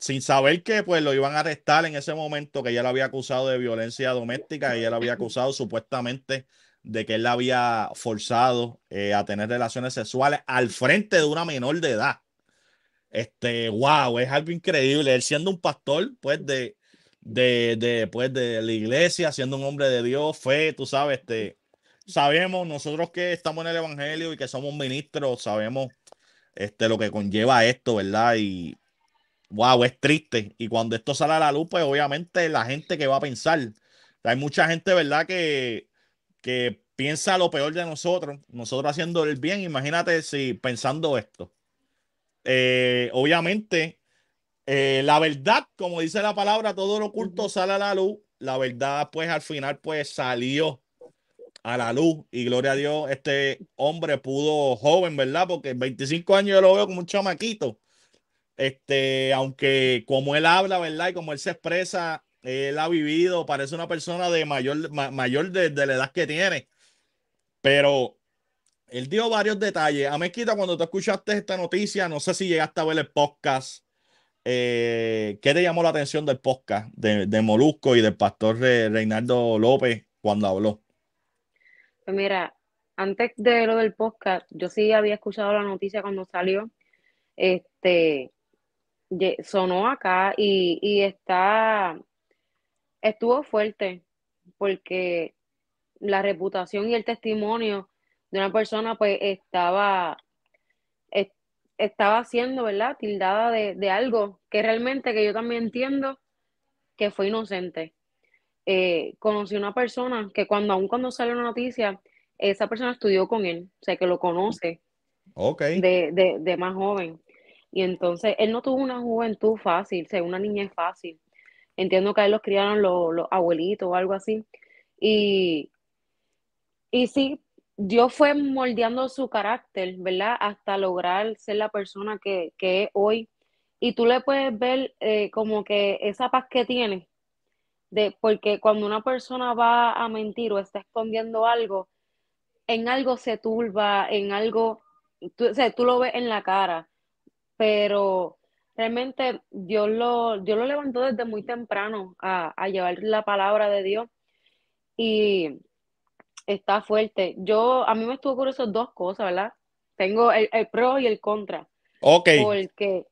sin saber que pues lo iban a arrestar en ese momento, que ella lo había acusado de violencia doméstica, ella lo había acusado supuestamente de que él la había forzado eh, a tener relaciones sexuales al frente de una menor de edad. Este, wow, es algo increíble. Él siendo un pastor, pues, de, de, pues, de, la iglesia, siendo un hombre de Dios, fe, tú sabes, este, sabemos, nosotros que estamos en el Evangelio y que somos ministros, sabemos este, lo que conlleva esto, ¿verdad? Y wow, es triste. Y cuando esto sale a la luz, pues obviamente la gente que va a pensar. Hay mucha gente, ¿verdad?, que, que piensa lo peor de nosotros, nosotros haciendo el bien. Imagínate si pensando esto. Eh, obviamente, eh, la verdad, como dice la palabra, todo lo oculto sale a la luz. La verdad, pues al final, pues salió a la luz. Y gloria a Dios, este hombre pudo joven, ¿verdad? Porque 25 años yo lo veo como un chamaquito. Este, aunque como él habla, ¿verdad? Y como él se expresa, él ha vivido, parece una persona de mayor, mayor de, la edad que tiene. Pero él dio varios detalles. A me quita cuando tú escuchaste esta noticia, no sé si llegaste a ver el podcast. Eh, ¿Qué te llamó la atención del podcast de, Molusco y del pastor Reinaldo López cuando habló? Pues mira, antes de lo del podcast, yo sí había escuchado la noticia cuando salió. Este, sonó acá y, está, estuvo fuerte porque la reputación y el testimonio de una persona pues estaba, estaba siendo, ¿verdad? Tildada de, algo que realmente que yo también entiendo que fue inocente. Eh, conocí una persona que cuando aún cuando sale una noticia, esa persona estudió con él, o sea que lo conoce. De, de, de más joven. Y entonces él no tuvo una juventud fácil, una sea, una niña fácil. Entiendo que a él los criaron los, abuelitos o algo así. Y, y sí, Dios fue moldeando su carácter, ¿verdad? Hasta lograr ser la persona que, es hoy. Y tú le puedes ver eh, como que esa paz que tiene, de, porque cuando una persona va a mentir o está escondiendo algo, en algo se turba, en algo, tú, sea, tú lo ves en la cara pero realmente Dios lo, lo levantó desde muy temprano a, llevar la palabra de Dios y está fuerte. Yo, a mí me estuvo curioso dos cosas, ¿verdad? Tengo el, pro y el contra. Ok. Porque...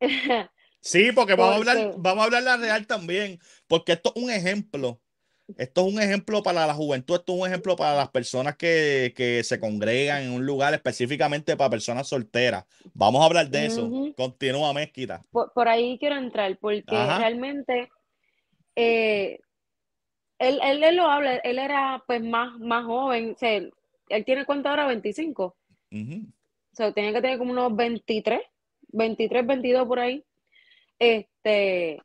*laughs* sí, porque, a hablar, vamos a hablar la real también, porque esto es un ejemplo esto es un ejemplo para la juventud, esto es un ejemplo para las personas que, se congregan en un lugar específicamente para personas solteras. Vamos a hablar de eso. Continúa, Mezquita. Por, ahí quiero entrar, porque realmente eh, él, él, lo habla, él era pues más, más joven, él, tiene cuánto ahora, 25. O sea, tenía que tener como unos 23, 23, 22 por ahí. Este,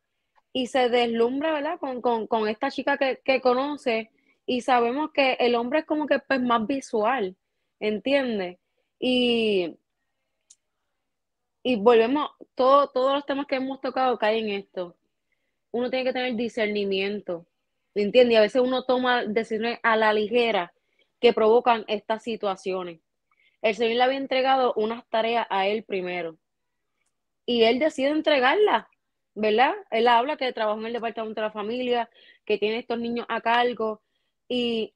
y se deslumbra, ¿verdad? Con, esta chica que, conoce y sabemos que el hombre es como que pues, más visual, ¿entiendes? Y, y volvemos, todos los temas que hemos tocado caen en esto. Uno tiene que tener discernimiento, ¿entiendes? Y a veces uno toma decisiones a la ligera que provocan estas situaciones. El Señor le había entregado unas tareas a él primero y él decide entregarlas ¿verdad? Él habla que trabajó en el departamento de la familia, que tiene estos niños a cargo y,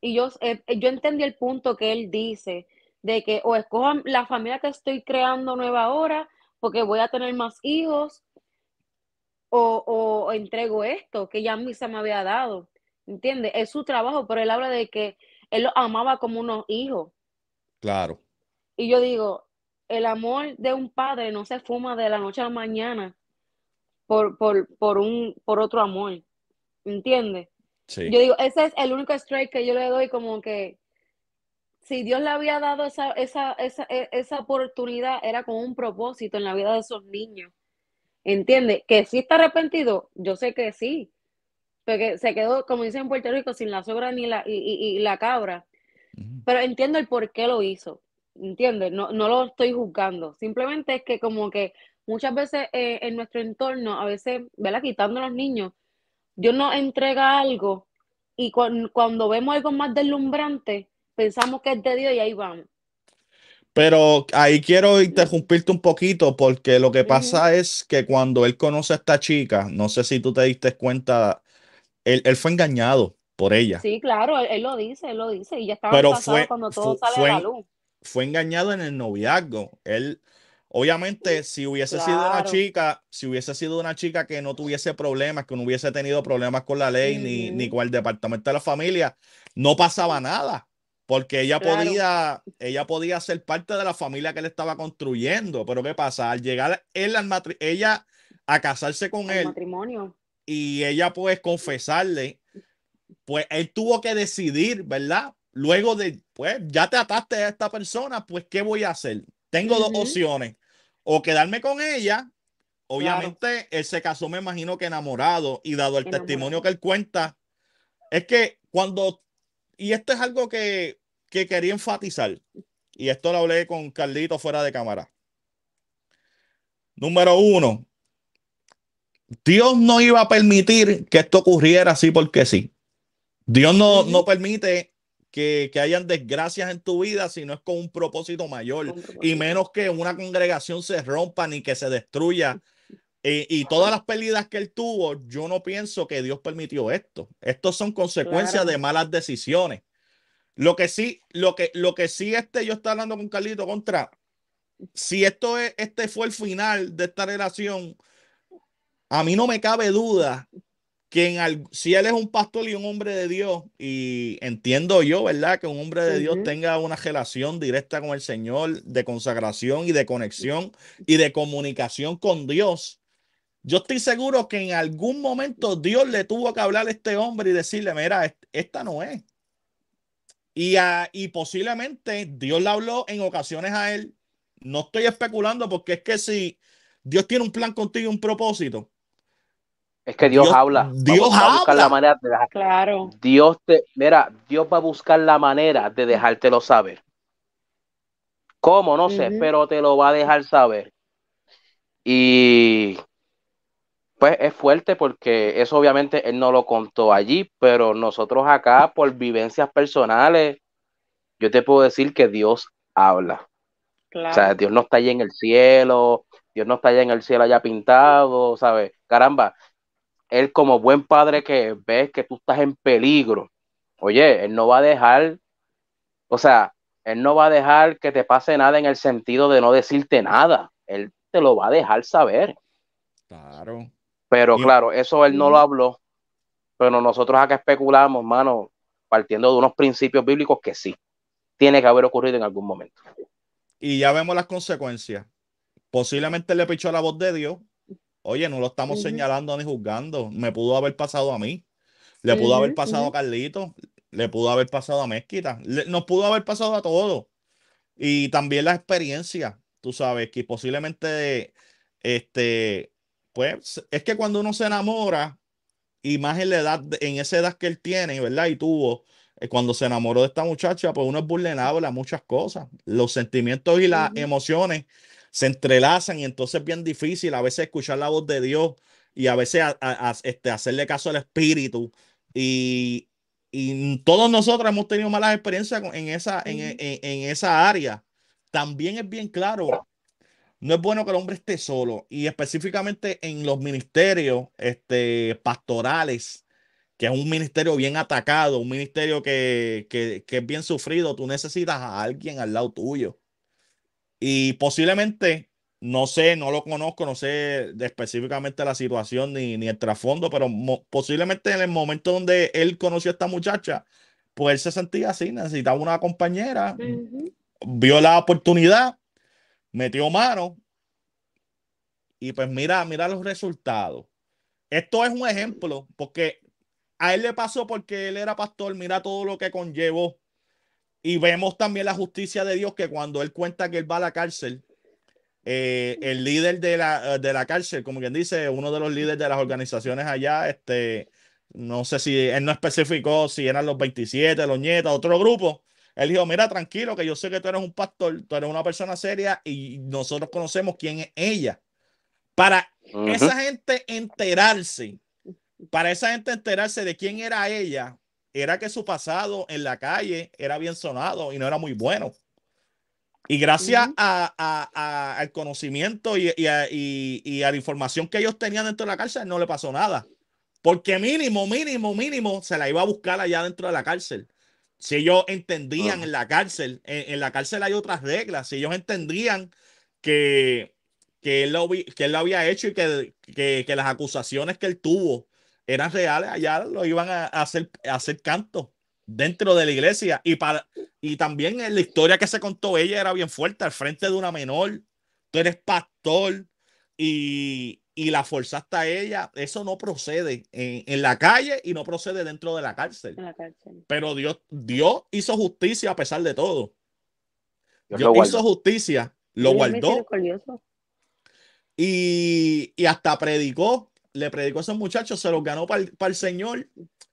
yo, eh, eh, yo entendí el punto que él dice de que o escojan la familia que estoy creando nueva ahora porque voy a tener más hijos o, entrego esto que ya a mí se me había dado, ¿entiendes? Es su trabajo, pero él habla de que él los amaba como unos hijos. Claro. Y yo digo, el amor de un padre no se fuma de la noche a la mañana por, por, por, un, por otro amor. ¿Entiendes? Yo digo, ese es el único strike que yo le doy como que si Dios le había dado esa, esa, esa, e, oportunidad, era con un propósito en la vida de esos niños. ¿Entiendes? Que si sí está arrepentido, yo sé que sí. Porque se quedó, como dicen en Puerto Rico, sin la sobra ni la, y, la cabra. Pero entiendo el por qué lo hizo. ¿Entiendes? No, no lo estoy juzgando. Simplemente es que como que muchas veces eh, en nuestro entorno, a veces, ¿verdad? Quitando a los niños, Dios nos entrega algo y cuando vemos algo más deslumbrante, pensamos que es de Dios y ahí vamos. Pero ahí quiero interrumpirte un poquito porque lo que pasa es que cuando él conoce a esta chica, no sé si tú te diste cuenta, él, fue engañado por ella. Sí, claro, él, lo dice, él lo dice y ya estaba Pero fue, cuando todo sale Fue engañado en el noviazgo. Él, Obviamente, si hubiese sido una chica, si hubiese sido una chica que no tuviese problemas, que no hubiese tenido problemas con la ley ni, con el departamento de la familia, no pasaba nada, porque ella podía, ella podía ser parte de la familia que él estaba construyendo. Pero ¿qué pasa? Al llegar ella a casarse con él matrimonio. y ella pues confesarle, pues él tuvo que decidir, ¿verdad? Luego de, pues ya te ataste a esta persona, pues ¿qué voy a hacer? Tengo dos opciones o quedarme con ella. Obviamente, él se casó, me imagino que enamorado, y dado el testimonio que él cuenta, es que cuando, y esto es algo que, quería enfatizar, y esto lo hablé con Carlito fuera de cámara. Número uno, Dios no iba a permitir que esto ocurriera así porque sí. Dios no, no permite que, hayan desgracias en tu vida, si no es con un propósito mayor. Y menos que una congregación se rompa ni que se destruya. Eh, y todas las pérdidas que él tuvo, yo no pienso que Dios permitió esto. Estos son consecuencias de malas decisiones. Lo que sí, lo que, lo que sí, este, yo estaba hablando con Carlito contra. Si esto es, este fue el final de esta relación, a mí no me cabe duda si él es un pastor y un hombre de Dios, y entiendo yo, ¿verdad? Que un hombre de Dios tenga una relación directa con el Señor, de consagración y de conexión y de comunicación con Dios. Yo estoy seguro que en algún momento Dios le tuvo que hablar a este hombre y decirle, mira, esta no es. Y, y posiblemente Dios le habló en ocasiones a él. No estoy especulando porque es que si Dios tiene un plan contigo y un propósito, es que Dios, habla. Dios habla. la manera de claro. Dios te, mira, Dios va a buscar la manera de dejártelo saber. ¿Cómo? No sé, pero te lo va a dejar saber. Y pues es fuerte porque eso obviamente él no lo contó allí, pero nosotros acá por vivencias personales, yo te puedo decir que Dios habla. Claro. O sea, Dios no está allá en el cielo, Dios no está allá en el cielo allá pintado, ¿sabes? Caramba, él como buen padre que ves que tú estás en peligro, oye, él no va a dejar, o sea, él no va a dejar que te pase nada en el sentido de no decirte nada, él te lo va a dejar saber. Claro. Pero claro, eso él no lo habló, pero nosotros acá especulamos, mano, partiendo de unos principios bíblicos que sí, tiene que haber ocurrido en algún momento. Y ya vemos las consecuencias. Posiblemente le pichó la voz de Dios Oye, no lo estamos señalando ni juzgando. Me pudo haber pasado a mí. Le pudo haber pasado a Carlito. Le pudo haber pasado a Mezquita. nos pudo haber pasado a todos. Y también la experiencia, tú sabes, que posiblemente, este, pues, es que cuando uno se enamora, y más en la edad, en esa edad que él tiene, ¿verdad? Y tuvo, eh, cuando se enamoró de esta muchacha, pues uno es vulnerable a muchas cosas. Los sentimientos y las emociones se entrelazan y entonces es bien difícil a veces escuchar la voz de Dios y a veces este, hacerle caso al Espíritu. Y, todos nosotros hemos tenido malas experiencias en esa, esa área. También es bien claro, no es bueno que el hombre esté solo y específicamente en los ministerios este, pastorales, que es un ministerio bien atacado, un ministerio que, que, que es bien sufrido, tú necesitas a alguien al lado tuyo y posiblemente, no sé, no lo conozco, no sé específicamente la situación ni, el trasfondo, pero posiblemente en el momento donde él conoció a esta muchacha, pues él se sentía así, necesitaba una compañera, vio la oportunidad, metió mano y pues mira, mira los resultados. Esto es un ejemplo, porque a él le pasó porque él era pastor, mira todo lo que conllevó y vemos también la justicia de Dios que cuando él cuenta que él va a la cárcel, eh, el líder eh, de la, cárcel, como quien dice, uno de los líderes de las organizaciones allá, este, no sé si él no especificó si eran los 27, los nietos, otro grupo. Él dijo, mira, tranquilo, que yo sé que tú eres un pastor, tú eres una persona seria y nosotros conocemos quién es ella. Para esa gente enterarse, para esa gente enterarse de quién era ella, era que su pasado en la calle era bien sonado y no era muy bueno. Y gracias al conocimiento y, a la información que ellos tenían dentro de la cárcel, no le pasó nada. Porque mínimo, mínimo, mínimo, se la iba a buscar allá dentro de la cárcel. Si ellos entendían ah. en la cárcel, en, la cárcel hay otras reglas, si ellos entendían que, él, lo, que había hecho y que, que las acusaciones que él tuvo eran reales, allá lo iban a hacer, hacer canto dentro de la iglesia. Y, para, y también la historia que se contó ella era bien fuerte, al frente de una menor, tú eres pastor y, la forzaste a ella. Eso no procede en, la calle y no procede dentro de la cárcel. Pero Dios, Dios hizo justicia a pesar de todo. Dios, hizo justicia, lo guardó. Y, y hasta predicó le predicó a esos muchachos, se los ganó para el, Señor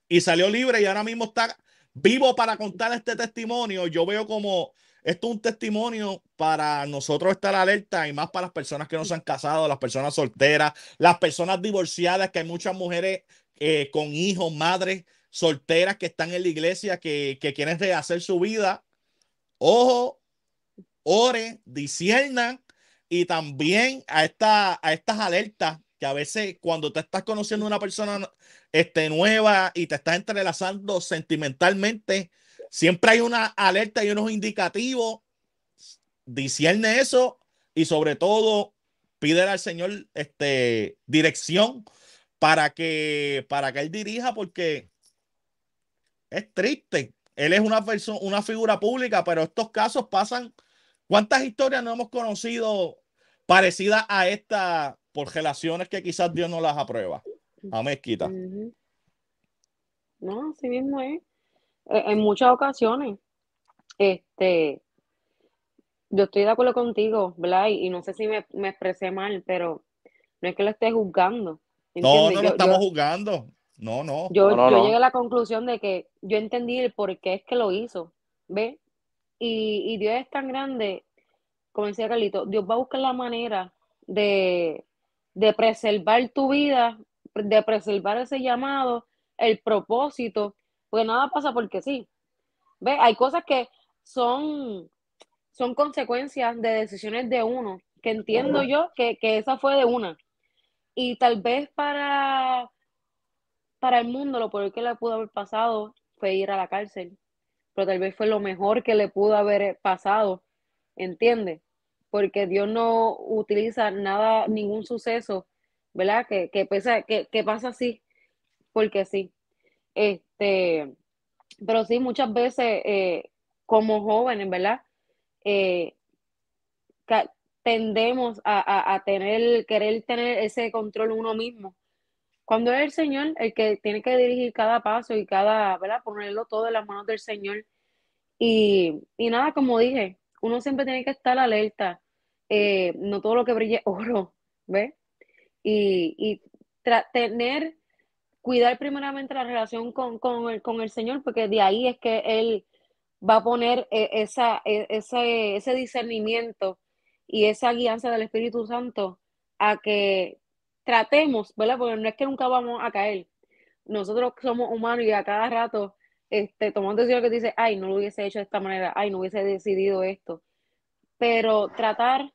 y salió libre y ahora mismo está vivo para contar este testimonio. Yo veo como esto es un testimonio para nosotros estar alerta y más para las personas que no se han casado, las personas solteras, las personas divorciadas, que hay muchas mujeres eh, con hijos, madres solteras que están en la iglesia, que, quieren rehacer su vida. Ojo, ore, disiernan y también a, esta, a estas alertas que a veces cuando te estás conociendo una persona este, nueva y te estás entrelazando sentimentalmente, siempre hay una alerta y unos indicativos. Discierne eso y sobre todo pídele al Señor este, dirección para que, para que Él dirija, porque es triste. Él es una, persona, una figura pública, pero estos casos pasan. ¿Cuántas historias no hemos conocido parecidas a esta por relaciones que quizás Dios no las aprueba. A mezquita. No, así mismo es. Eh, en muchas ocasiones, este, yo estoy de acuerdo contigo, Blay, y no sé si me, expresé mal, pero no es que lo esté juzgando. No, no lo estamos juzgando. No, no. Yo, llegué a la conclusión de que yo entendí el por qué es que lo hizo, ¿ves? Y, y Dios es tan grande, como decía Carlito, Dios va a buscar la manera de, de preservar tu vida, de preservar ese llamado, el propósito, pues nada pasa porque sí. ve, Hay cosas que son, son consecuencias de decisiones de uno, que entiendo yo que, esa fue de una. Y tal vez para, para el mundo lo peor que le pudo haber pasado fue ir a la cárcel, pero tal vez fue lo mejor que le pudo haber eh, pasado, ¿entiendes? porque Dios no utiliza nada, ningún suceso, ¿verdad? Que, que, que, pasa así, porque sí. Este, pero sí, muchas veces eh, como jóvenes, ¿verdad? Eh, tendemos a, tener, querer tener ese control uno mismo. Cuando es el Señor el que tiene que dirigir cada paso y cada, ¿verdad? Ponerlo todo en las manos del Señor. y nada, como dije, uno siempre tiene que estar alerta. Eh, no todo lo que brille oro, ¿ves? Y, tener, cuidar primeramente la relación con, con, el, Señor, porque de ahí es que Él va a poner eh, esa, e, ese discernimiento y esa guianza del Espíritu Santo a que tratemos, ¿verdad? Porque no es que nunca vamos a caer. Nosotros somos humanos y a cada rato este, tomando lo que dice, ay, no lo hubiese hecho de esta manera, ay, no hubiese decidido esto. Pero tratar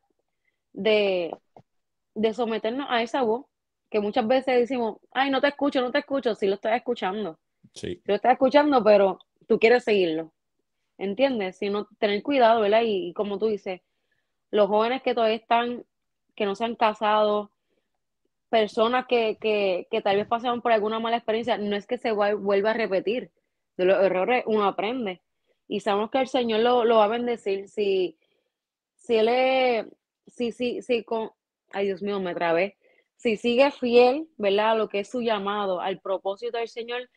de, de someternos a esa voz que muchas veces decimos, ay, no te escucho, no te escucho, sí lo estás escuchando. Sí. lo estoy escuchando, pero tú quieres seguirlo. ¿Entiendes? Sino tener cuidado, ¿verdad? Y, y como tú dices, los jóvenes que todavía están, que no se han casado, personas que, que, que, tal vez pasaron por alguna mala experiencia, no es que se vuelva a repetir, de los errores uno aprende. Y sabemos que el Señor lo, va a bendecir si, si Él es, si, si, si con, ay Dios mío, me trabé, si sigue fiel, ¿verdad? A lo que es su llamado, al propósito del Señor,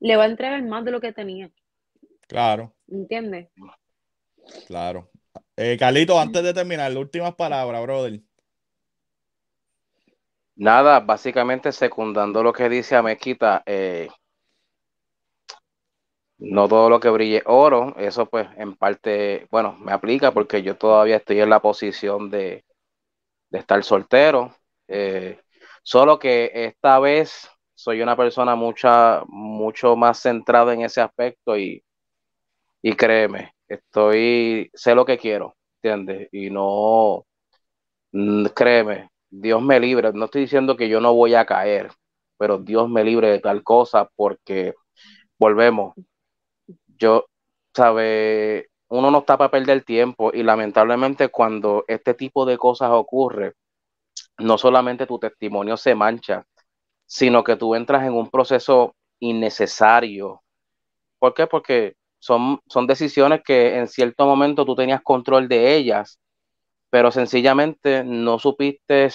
le va a entregar más de lo que tenía. Claro. ¿Entiendes? Claro. Eh, Carlito, antes de terminar, las últimas palabras, brother. Nada, básicamente secundando lo que dice Amequita, eh, no todo lo que brille oro, eso pues en parte, bueno, me aplica porque yo todavía estoy en la posición de, estar soltero, eh, solo que esta vez soy una persona mucha, mucho más centrada en ese aspecto y, y créeme, estoy, sé lo que quiero, ¿entiendes? Y no, mm, créeme, Dios me libre, no estoy diciendo que yo no voy a caer, pero Dios me libre de tal cosa porque volvemos, yo, sabe, uno no está para perder tiempo y lamentablemente cuando este tipo de cosas ocurre, no solamente tu testimonio se mancha, sino que tú entras en un proceso innecesario. ¿Por qué? Porque son, son decisiones que en cierto momento tú tenías control de ellas, pero sencillamente no supiste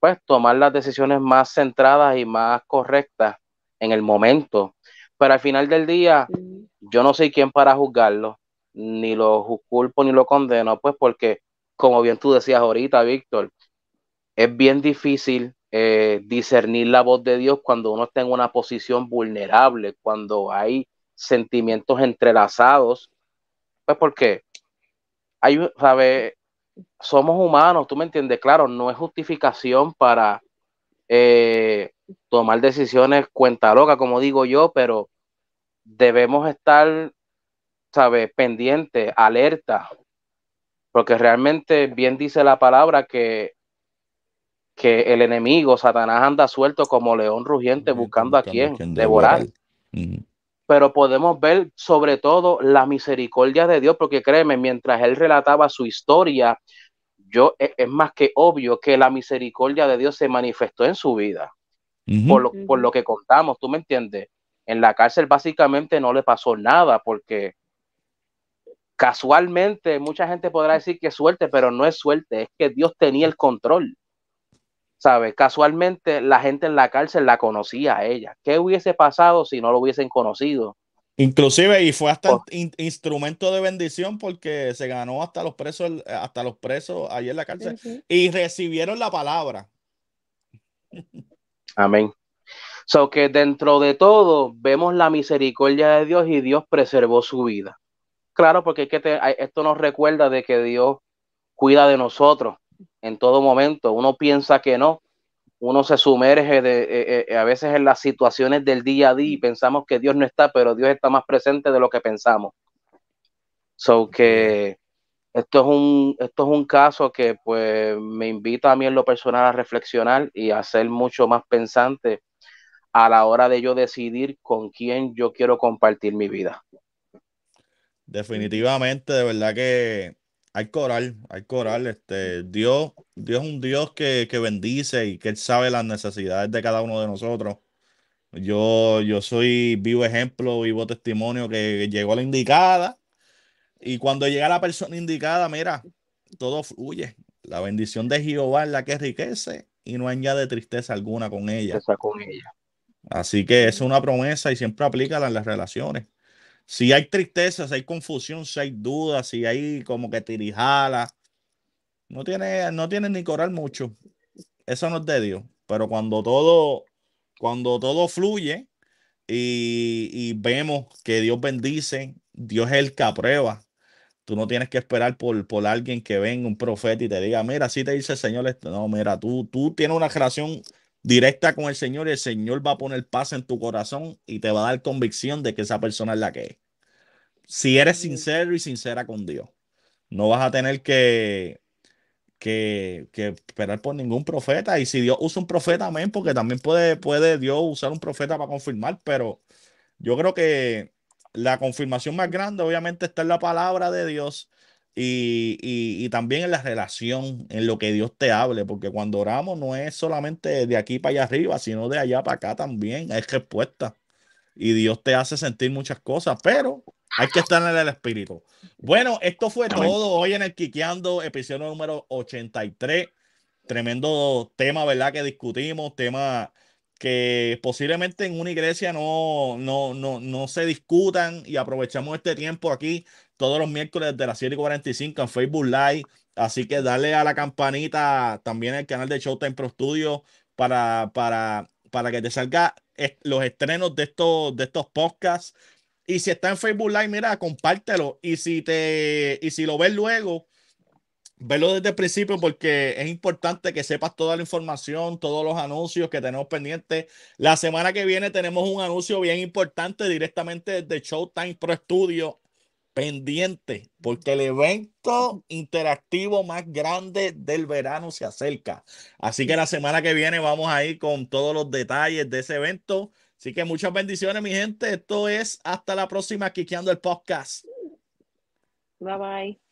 pues tomar las decisiones más centradas y más correctas en el momento. Pero al final del día, yo no sé quién para juzgarlo, ni lo culpo ni lo condeno, pues porque, como bien tú decías ahorita, Víctor, es bien difícil eh, discernir la voz de Dios cuando uno está en una posición vulnerable, cuando hay sentimientos entrelazados, pues porque hay, ¿sabes? Somos humanos, tú me entiendes, claro, no es justificación para eh, tomar decisiones cuenta loca, como digo yo, pero debemos estar, ¿sabes?, pendiente, alerta, porque realmente bien dice la palabra que, que el enemigo, Satanás, anda suelto como león rugiente buscando a quien devorar. Pero podemos ver sobre todo la misericordia de Dios, porque créeme, mientras él relataba su historia, yo e, es más que obvio que la misericordia de Dios se manifestó en su vida, por, lo, por, lo, que contamos, tú me entiendes. En la cárcel básicamente no le pasó nada porque casualmente mucha gente podrá decir que es suerte, pero no es suerte, es que Dios tenía el control. ¿Sabes? Casualmente la gente en la cárcel la conocía a ella. ¿Qué hubiese pasado si no lo hubiesen conocido? Inclusive, y fue hasta instrumento de bendición porque se ganó hasta los presos, eh, hasta los presos ayer en la cárcel y recibieron la palabra. *laughs* Amén. So que dentro de todo vemos la misericordia de Dios y Dios preservó su vida. Claro, porque esto nos recuerda de que Dios cuida de nosotros en todo momento. Uno piensa que no, uno se sumerge eh, eh, eh, a veces en las situaciones del día a día y pensamos que Dios no está, pero Dios está más presente de lo que pensamos. So que esto es un, esto es un caso que pues me invita a mí en lo personal a reflexionar y a ser mucho más pensante a la hora de yo decidir con quién yo quiero compartir mi vida. Definitivamente, de verdad que hay coral, hay coral. Este, Dios, Dios es un Dios que, bendice y que sabe las necesidades de cada uno de nosotros. Yo, yo soy vivo ejemplo, vivo testimonio que llegó la indicada. Y cuando llega la persona indicada, mira, todo fluye. La bendición de Jehová es la que enriquece y no añade tristeza alguna con ella. Así que es una promesa y siempre aplícala en las relaciones. Si hay tristeza, si hay confusión, si hay dudas, si hay como que tirijala, no tiene, no ni coral mucho. Eso no es de Dios. Pero cuando todo, cuando todo fluye y, vemos que Dios bendice, Dios es el que aprueba, Tú no tienes que esperar por, por alguien que venga, un profeta, y te diga, mira, si te dice el Señor. No, mira, tú, tú tienes una relación directa con el Señor y el Señor va a poner paz en tu corazón y te va a dar convicción de que esa persona es la que es. Si eres sincero y sincera con Dios, no vas a tener que, que, esperar por ningún profeta. Y si Dios usa un profeta, amén, porque también puede, puede Dios usar un profeta para confirmar, pero yo creo que la confirmación más grande obviamente está en la palabra de Dios y, también en la relación, en lo que Dios te hable, porque cuando oramos no es solamente de aquí para allá arriba, sino de allá para acá también, hay respuesta. Y Dios te hace sentir muchas cosas, pero hay que estar en el espíritu. Bueno, esto fue todo hoy en el Quiqueando, episodio número 83. Tremendo tema, ¿verdad? Que discutimos, tema que posiblemente en una iglesia no, no, no, no se discutan y aprovechamos este tiempo aquí todos los miércoles de las 7 y 45 en Facebook Live. Así que dale a la campanita también el canal de Showtime Pro Studio para, para, para que te salga los estrenos de estos, de estos podcasts. Y si está en Facebook Live, mira, compártelo. Y si, te, y si lo ves luego, vélo desde el principio porque es importante que sepas toda la información, todos los anuncios que tenemos pendientes. La semana que viene tenemos un anuncio bien importante directamente desde Showtime Pro Studio pendiente, porque el evento interactivo más grande del verano se acerca. Así que la semana que viene vamos a ir con todos los detalles de ese evento. Así que muchas bendiciones, mi gente. Esto es hasta la próxima, Quiqueando el Podcast. Bye bye.